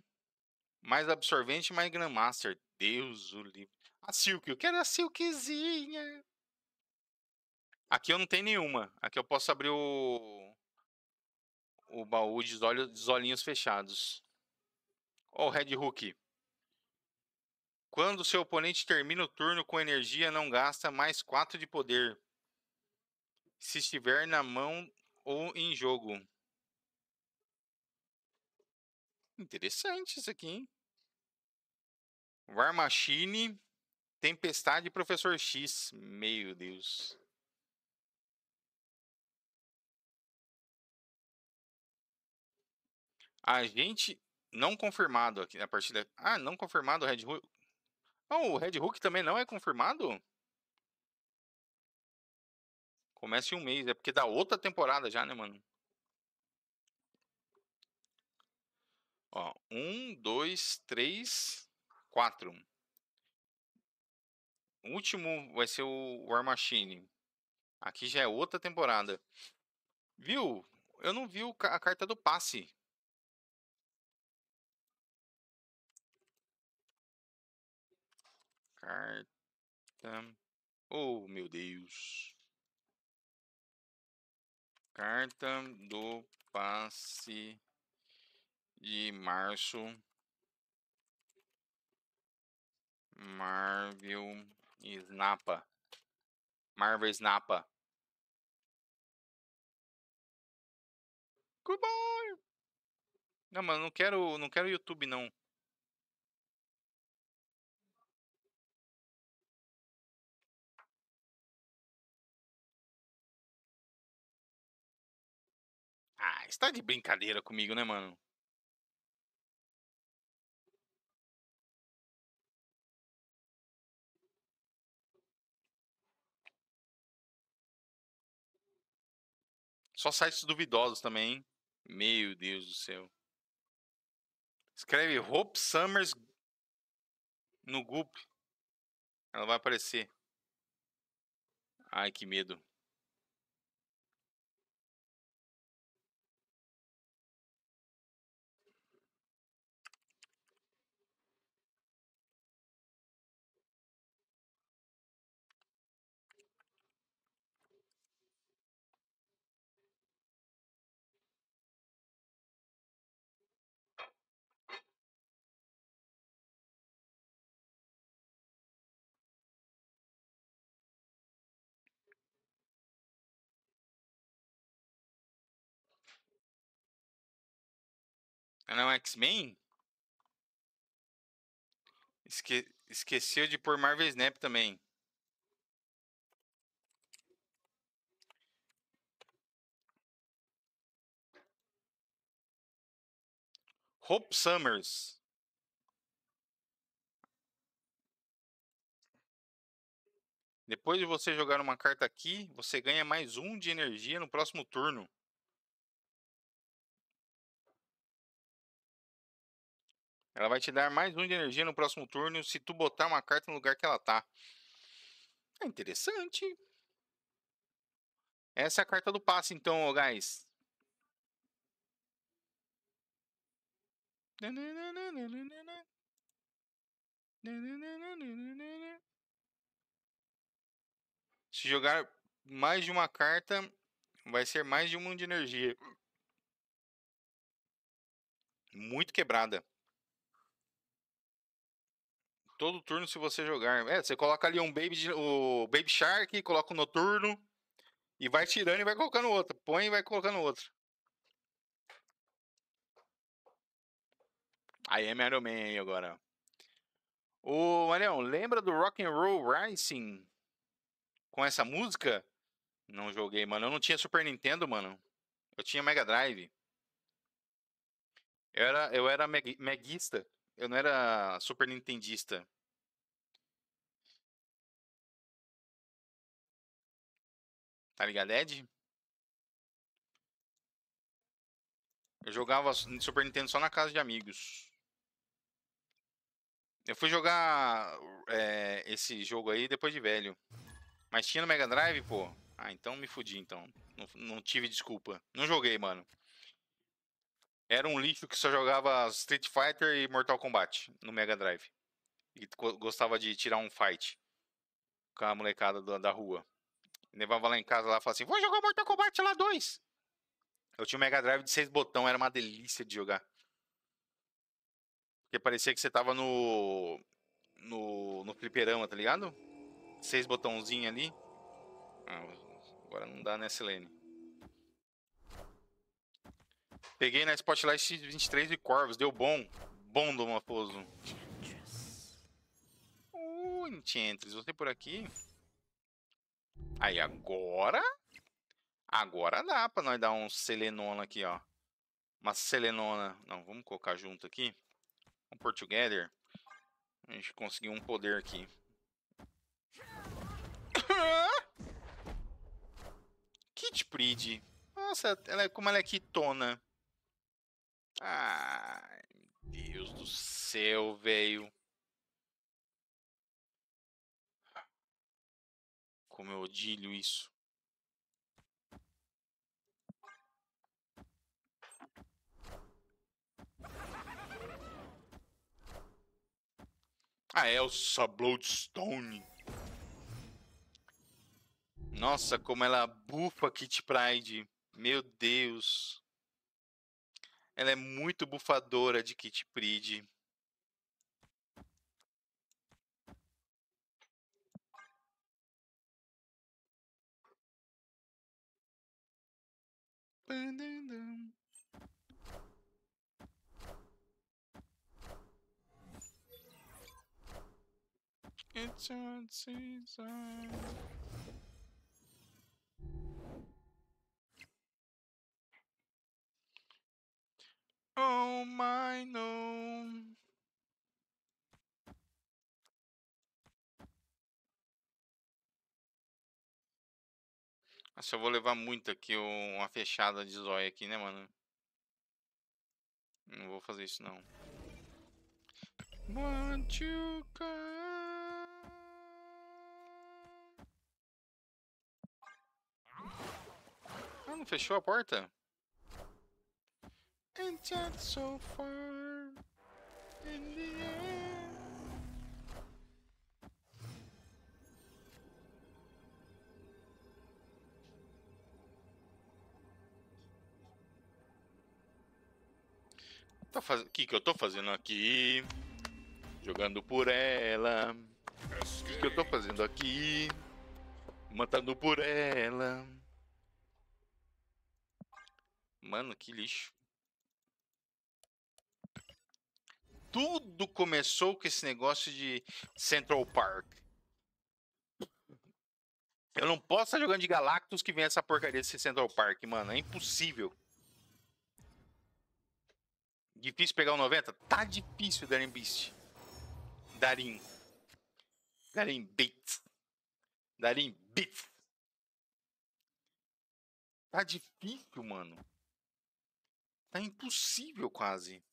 mais absorvente, mais Grandmaster. Deus o livre. A Silk, eu quero a Silkzinha. Aqui eu não tenho nenhuma. Aqui eu posso abrir o. O baú de olhos, de olhinhos fechados. Ó, oh, o Red Hook. Quando seu oponente termina o turno com energia, não gasta mais 4 de poder. Se estiver na mão ou em jogo. Interessante isso aqui, hein? War Machine, Tempestade Professor X. Meu Deus. Agente não confirmado aqui na partida. Ah, não confirmado o Red Hook. Oh, o Red Hook também não é confirmado? Começa em um mês. É porque da outra temporada já, né, mano? Ó, um, dois, três, quatro. O último vai ser o War Machine. Aqui já é outra temporada. Viu? Eu não vi a carta do passe. Carta. Oh, meu Deus. Carta do passe de março, Marvel Snapa, Marvel Snapa, Goodbye! Não, mas não quero, não quero YouTube não. Ah, está de brincadeira comigo, né, mano? Só sites duvidosos também, hein? Meu Deus do céu. Escreve Hope Summers no Google, Ela vai aparecer. Ai, que medo. não é um X-Men? Esque... Esqueceu de pôr Marvel Snap também. Hope Summers. Depois de você jogar uma carta aqui, você ganha mais um de energia no próximo turno. Ela vai te dar mais um de energia no próximo turno se tu botar uma carta no lugar que ela tá. É interessante. Essa é a carta do passe, então, ô guys. Se jogar mais de uma carta, vai ser mais de um de energia. Muito quebrada. Todo turno se você jogar. É, você coloca ali um Baby, o baby Shark, coloca o um Noturno. E vai tirando e vai colocando outro. Põe e vai colocando outro. Aí é Iron Man aí agora. Ô, Marião, lembra do Rock and Roll Rising? Com essa música? Não joguei, mano. Eu não tinha Super Nintendo, mano. Eu tinha Mega Drive. Eu era, eu era meg, meguista eu não era super nintendista. Tá ligado, Ed? Eu jogava Super Nintendo só na casa de amigos. Eu fui jogar é, esse jogo aí depois de velho. Mas tinha no Mega Drive, pô. Ah, então me fudi, então. Não, não tive desculpa. Não joguei, mano. Era um lixo que só jogava Street Fighter e Mortal Kombat no Mega Drive. E gostava de tirar um fight com a molecada da, da rua. Levava lá em casa lá e falava assim: vou jogar Mortal Kombat lá dois Eu tinha um Mega Drive de seis botão, era uma delícia de jogar. Porque parecia que você tava no. no. no fliperama, tá ligado? Seis botãozinhos ali. Ah, agora não dá nessa lane. Peguei na Spotlight 23 de Corvos, deu bom. Bom do Maposo. Uh, Enchantress, você por aqui. Aí, agora... Agora dá pra nós dar um selenona aqui, ó. Uma selenona. Não, vamos colocar junto aqui. Vamos por together. A gente conseguiu um poder aqui. Kit Pride. Nossa, ela é como ela é quitona. Ai, meu Deus do céu, velho. Como eu odilho isso. A ah, Elsa é Bloodstone. Nossa, como ela bufa Kit Pride. Meu Deus. Ela é muito bufadora de Kit Prid. It's a season. que eu vou levar muito aqui uma fechada de zóia aqui, né, mano? Não vou fazer isso, não. Want Ah, não fechou a porta? And so far in the tá faz... que, que eu tô fazendo aqui? Jogando por ela. O que, que eu tô fazendo aqui? Matando por ela. Mano, que lixo. Tudo começou com esse negócio de Central Park. Eu não posso estar jogando de Galactus que vem essa porcaria desse Central Park, mano. É impossível. Difícil pegar o 90? Tá difícil, darin Beast. Darim. Darim beast Darim beast Tá difícil, mano. Tá impossível quase.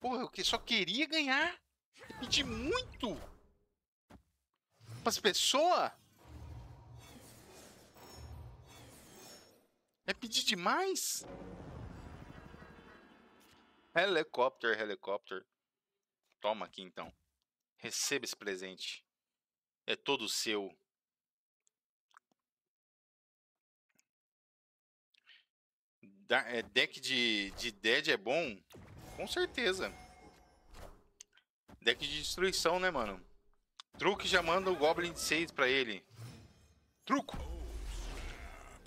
Porra, eu só queria ganhar. E de muito. Mas pessoa. É pedir demais? Helicóptero, helicóptero. Toma aqui então. Receba esse presente. É todo seu. Da, é, deck de, de dead é bom? Com certeza. Deck de destruição, né, mano? Truque já manda o Goblin de 6 pra ele. Truco!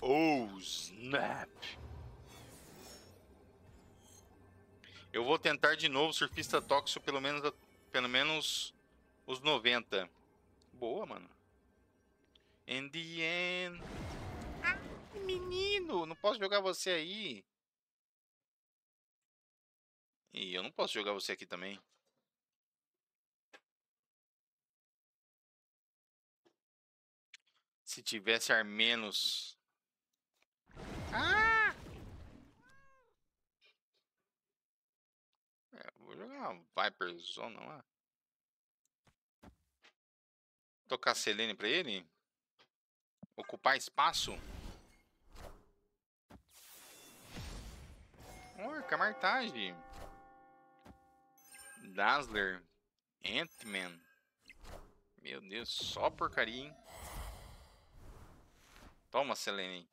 Oh, snap! Eu vou tentar de novo surfista tóxico, pelo menos, pelo menos os 90. Boa, mano. In the end. Ah, menino, não posso jogar você aí. E eu não posso jogar você aqui também. Se tivesse menos. Ah! jogar uma ah, Viper Zone lá. Tocar Selene pra ele? Ocupar espaço? Orca, Martage. Dazzler. Ant-Man. Meu Deus, só porcaria, hein? Toma, Selene.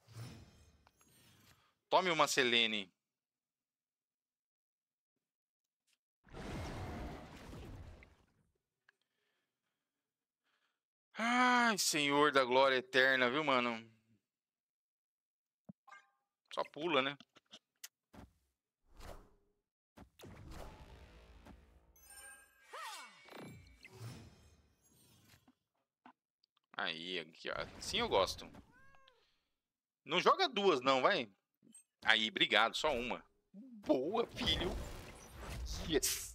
Tome uma Selene. Ai, Senhor da glória eterna, viu, mano? Só pula, né? Aí, aqui, ó. Sim, eu gosto. Não joga duas, não, vai. Aí, obrigado, só uma. Boa, filho. Yes.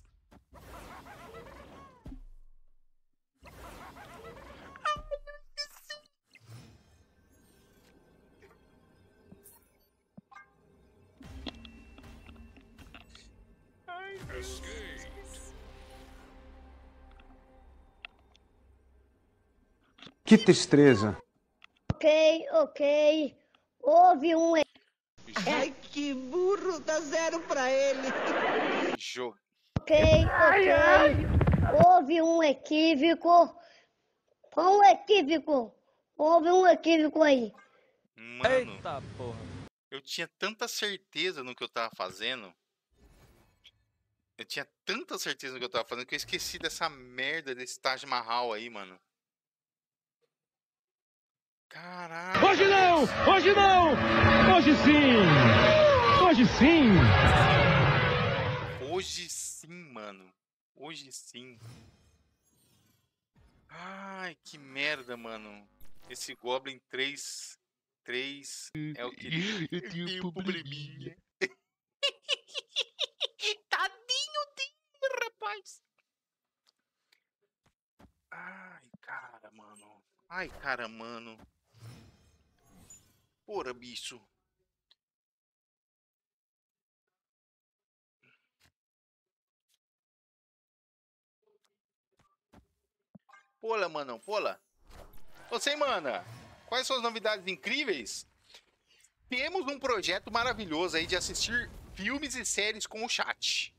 Que tristeza. Ok, ok. Houve um. Ai, que burro, dá zero pra ele. Jo. Ok, ok. Houve um equívoco. Um equívoco. Houve um equívoco aí. Mano. Eita porra. Eu tinha tanta certeza no que eu tava fazendo. Eu tinha tanta certeza no que eu tava fazendo que eu esqueci dessa merda desse Taj Mahal aí, mano. Caralho. Hoje não! Hoje não! Hoje sim! Hoje sim! Hoje sim, mano. Hoje sim. Ai, que merda, mano. Esse Goblin 3. 3 é o que. Eu tenho, um probleminha. probleminha. Tadinho dele, rapaz. Ai, cara, mano. Ai, cara, mano. Porra, bicho. Pula, mano, pula. Você, mana, quais são as novidades incríveis? Temos um projeto maravilhoso aí de assistir filmes e séries com o chat.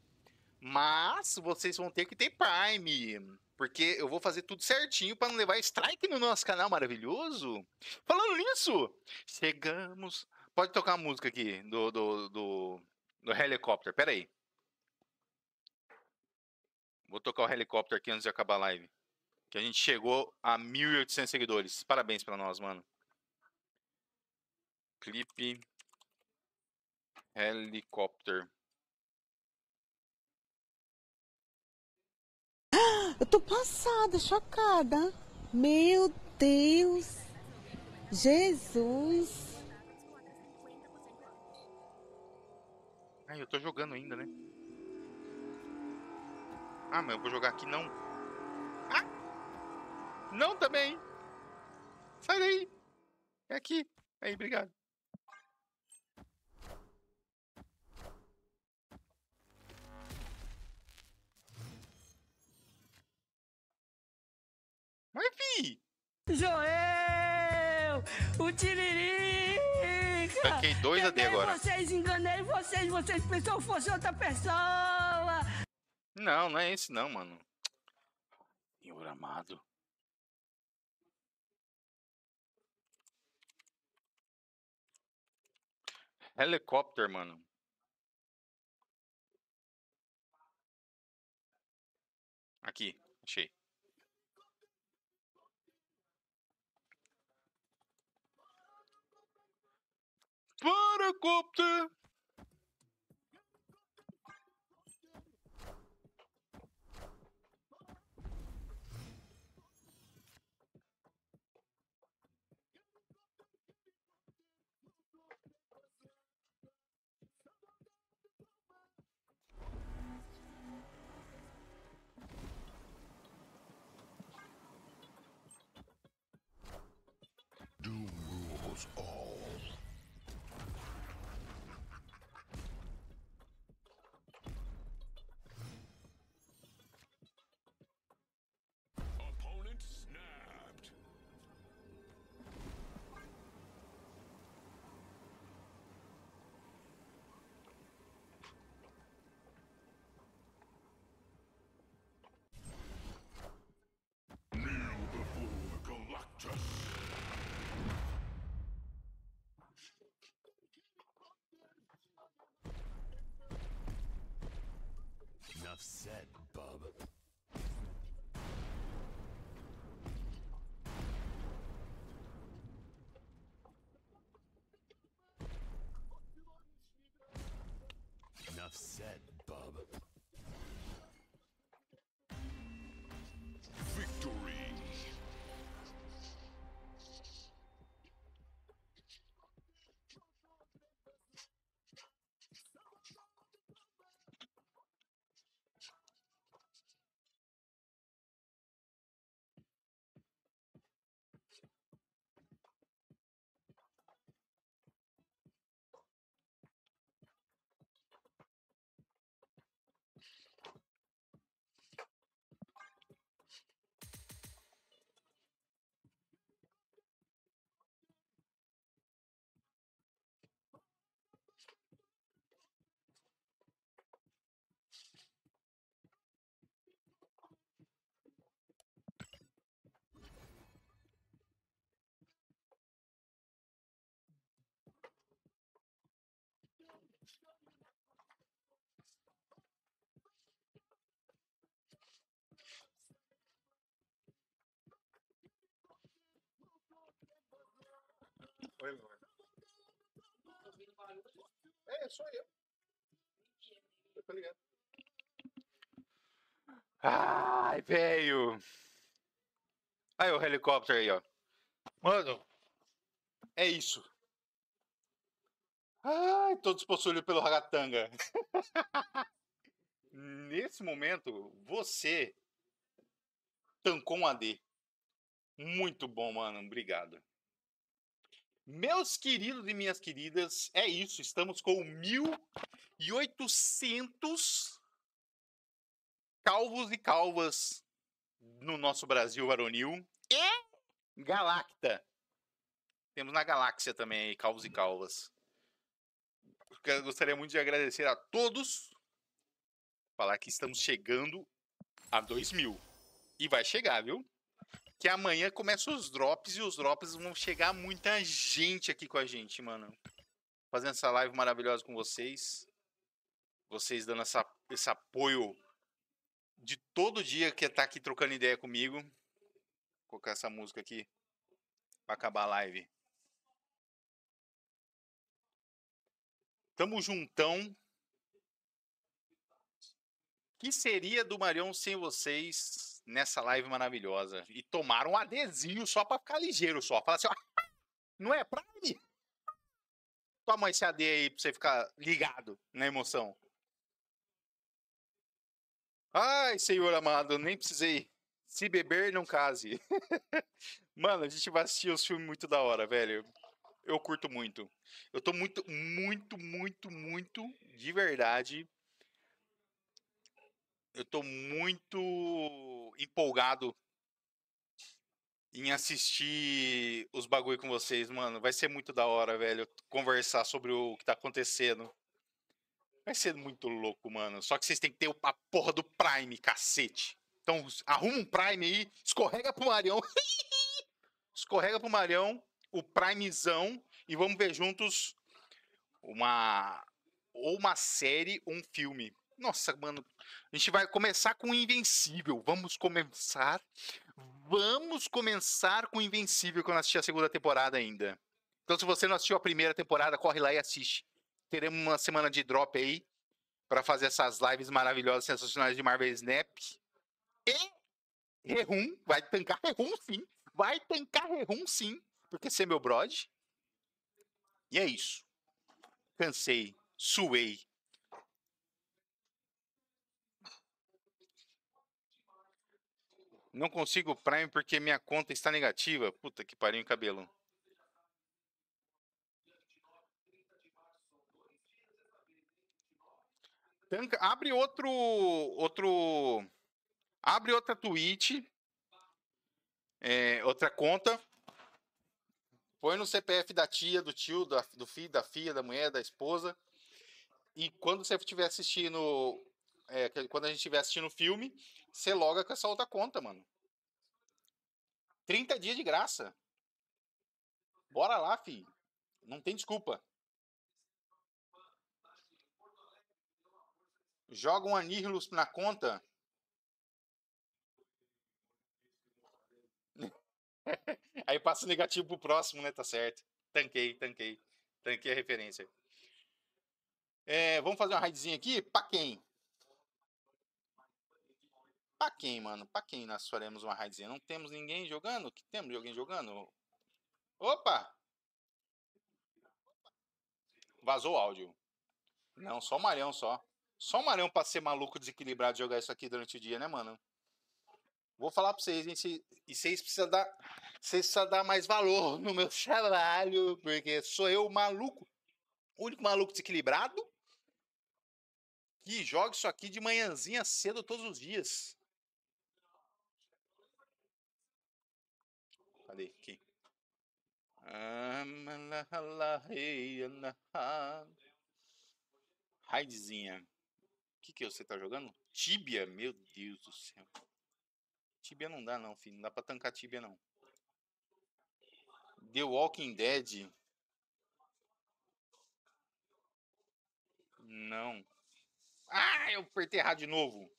Mas vocês vão ter que ter Prime. Porque eu vou fazer tudo certinho para não levar strike no nosso canal maravilhoso. Falando nisso, chegamos. Pode tocar a música aqui do, do, do, do helicóptero. Pera aí. Vou tocar o helicóptero aqui antes de acabar a live. Que a gente chegou a 1.800 seguidores. Parabéns para nós, mano. Clipe helicóptero. Eu tô passada, chocada. Meu Deus. Jesus. Ai, é, eu tô jogando ainda, né? Ah, mas eu vou jogar aqui não. Ah! Não também! Sai daí! É aqui. Aí, obrigado. Joel! O Tiririca! Tanquei dois AD agora. vocês, enganei vocês, vocês pensaram que fosse outra pessoa! Não, não é esse não, mano. Senhor amado. Helicóptero, mano. Aqui, achei. Warenkopte! é? É, sou eu. Eu tô ligado. Ai, velho. Aí o helicóptero aí, ó. Mano, é isso. Ai, todos possuídos pelo Ragatanga. Nesse momento, você tancou um AD. Muito bom, mano. Obrigado. Meus queridos e minhas queridas, é isso. Estamos com 1.800 calvos e calvas no nosso Brasil varonil e Galacta. Temos na Galáxia também aí, calvos e calvas. Eu gostaria muito de agradecer a todos. Falar que estamos chegando a 2.000. mil. E vai chegar, viu? que amanhã começam os drops e os drops vão chegar muita gente aqui com a gente, mano. Fazendo essa live maravilhosa com vocês. Vocês dando essa, esse apoio de todo dia que tá aqui trocando ideia comigo. Vou colocar essa música aqui pra acabar a live. Tamo juntão. O que seria do Marião sem vocês? nessa live maravilhosa. E tomaram um adesinho só pra ficar ligeiro só. Fala assim, ó, não é Prime? Toma esse AD aí pra você ficar ligado na emoção. Ai, senhor amado, nem precisei. Se beber, não case. Mano, a gente vai assistir os filmes muito da hora, velho. Eu curto muito. Eu tô muito, muito, muito, muito, de verdade. Eu tô muito empolgado em assistir os bagulho com vocês, mano. Vai ser muito da hora, velho, conversar sobre o que tá acontecendo. Vai ser muito louco, mano. Só que vocês têm que ter a porra do Prime, cacete. Então, arruma um Prime aí, escorrega pro Marião. escorrega pro Marião, o Primezão, e vamos ver juntos uma. Ou uma série ou um filme. Nossa, mano, a gente vai começar com o Invencível. Vamos começar. Vamos começar com o Invencível, que eu não assisti a segunda temporada ainda. Então, se você não assistiu a primeira temporada, corre lá e assiste. Teremos uma semana de drop aí para fazer essas lives maravilhosas, sensacionais de Marvel Snap. E rerum. vai tancar rerum, sim. Vai tancar rerum, sim, porque você é meu brode. E é isso. Cansei, suei, Não consigo o Prime porque minha conta está negativa. Puta que pariu o cabelo. Tanca, abre outro. outro. Abre outra tweet É, outra conta. Põe no CPF da tia, do tio, da, do filho, da filha, da mulher, da esposa. E quando você estiver assistindo é, quando a gente estiver assistindo filme, você loga com essa outra conta, mano. 30 dias de graça. Bora lá, fi. Não tem desculpa. Joga um Anirlus na conta. Aí passa o negativo pro próximo, né? Tá certo. Tanquei, tanquei. Tanquei a referência. É, vamos fazer uma raidzinha aqui? Pra quem? Pra quem, mano? Pra quem nós faremos uma raidzinha? Não temos ninguém jogando? Que temos alguém jogando? Opa! Vazou o áudio. Não, só o Marião só. Só o Marião pra ser maluco, desequilibrado, jogar isso aqui durante o dia, né, mano? Vou falar pra vocês, gente. E vocês precisam dar. Vocês precisam dar mais valor no meu trabalho. Porque sou eu o maluco. O único maluco desequilibrado. Que joga isso aqui de manhãzinha cedo todos os dias. cadê? Aqui. Raidzinha. O que que você tá jogando? Tibia, Meu Deus do céu. Tibia não dá não, filho. Não dá pra tancar tibia não. The Walking Dead. Não. Ah, eu apertei errado de novo.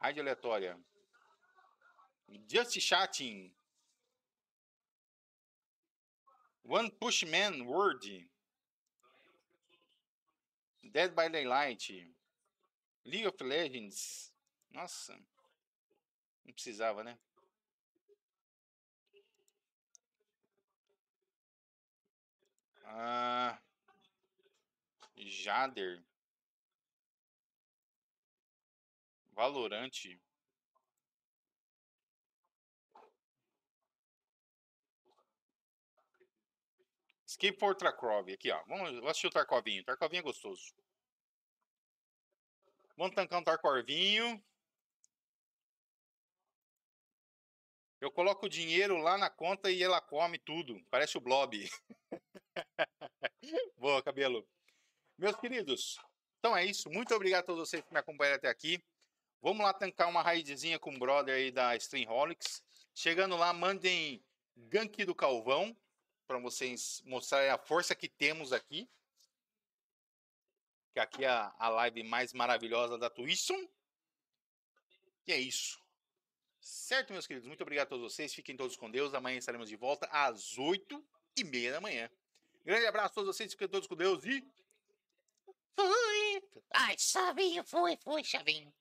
Raid aleatória. Just chatting. One Push Man Word, Dead by Daylight. League of Legends. Nossa. Não precisava, né? Ah, Jader. Valorante. Skateboard Tarkov, aqui ó. Vamos, vamos assistir o Tarkovinho. Tarkovinho é gostoso. Vamos tancar um Tarkovinho. Eu coloco o dinheiro lá na conta e ela come tudo. Parece o Blob. Boa, cabelo. Meus queridos, então é isso. Muito obrigado a todos vocês que me acompanharam até aqui. Vamos lá tancar uma raidzinha com o brother aí da Streamholics. Chegando lá, mandem gank do Calvão para vocês mostrar a força que temos aqui. Que aqui é a, a live mais maravilhosa da Twisson. E é isso. Certo, meus queridos? Muito obrigado a todos vocês. Fiquem todos com Deus. Amanhã estaremos de volta às oito e meia da manhã. Grande abraço a todos vocês. Fiquem todos com Deus e. Fui! Ai, Chavinho, fui, fui, Chavinho.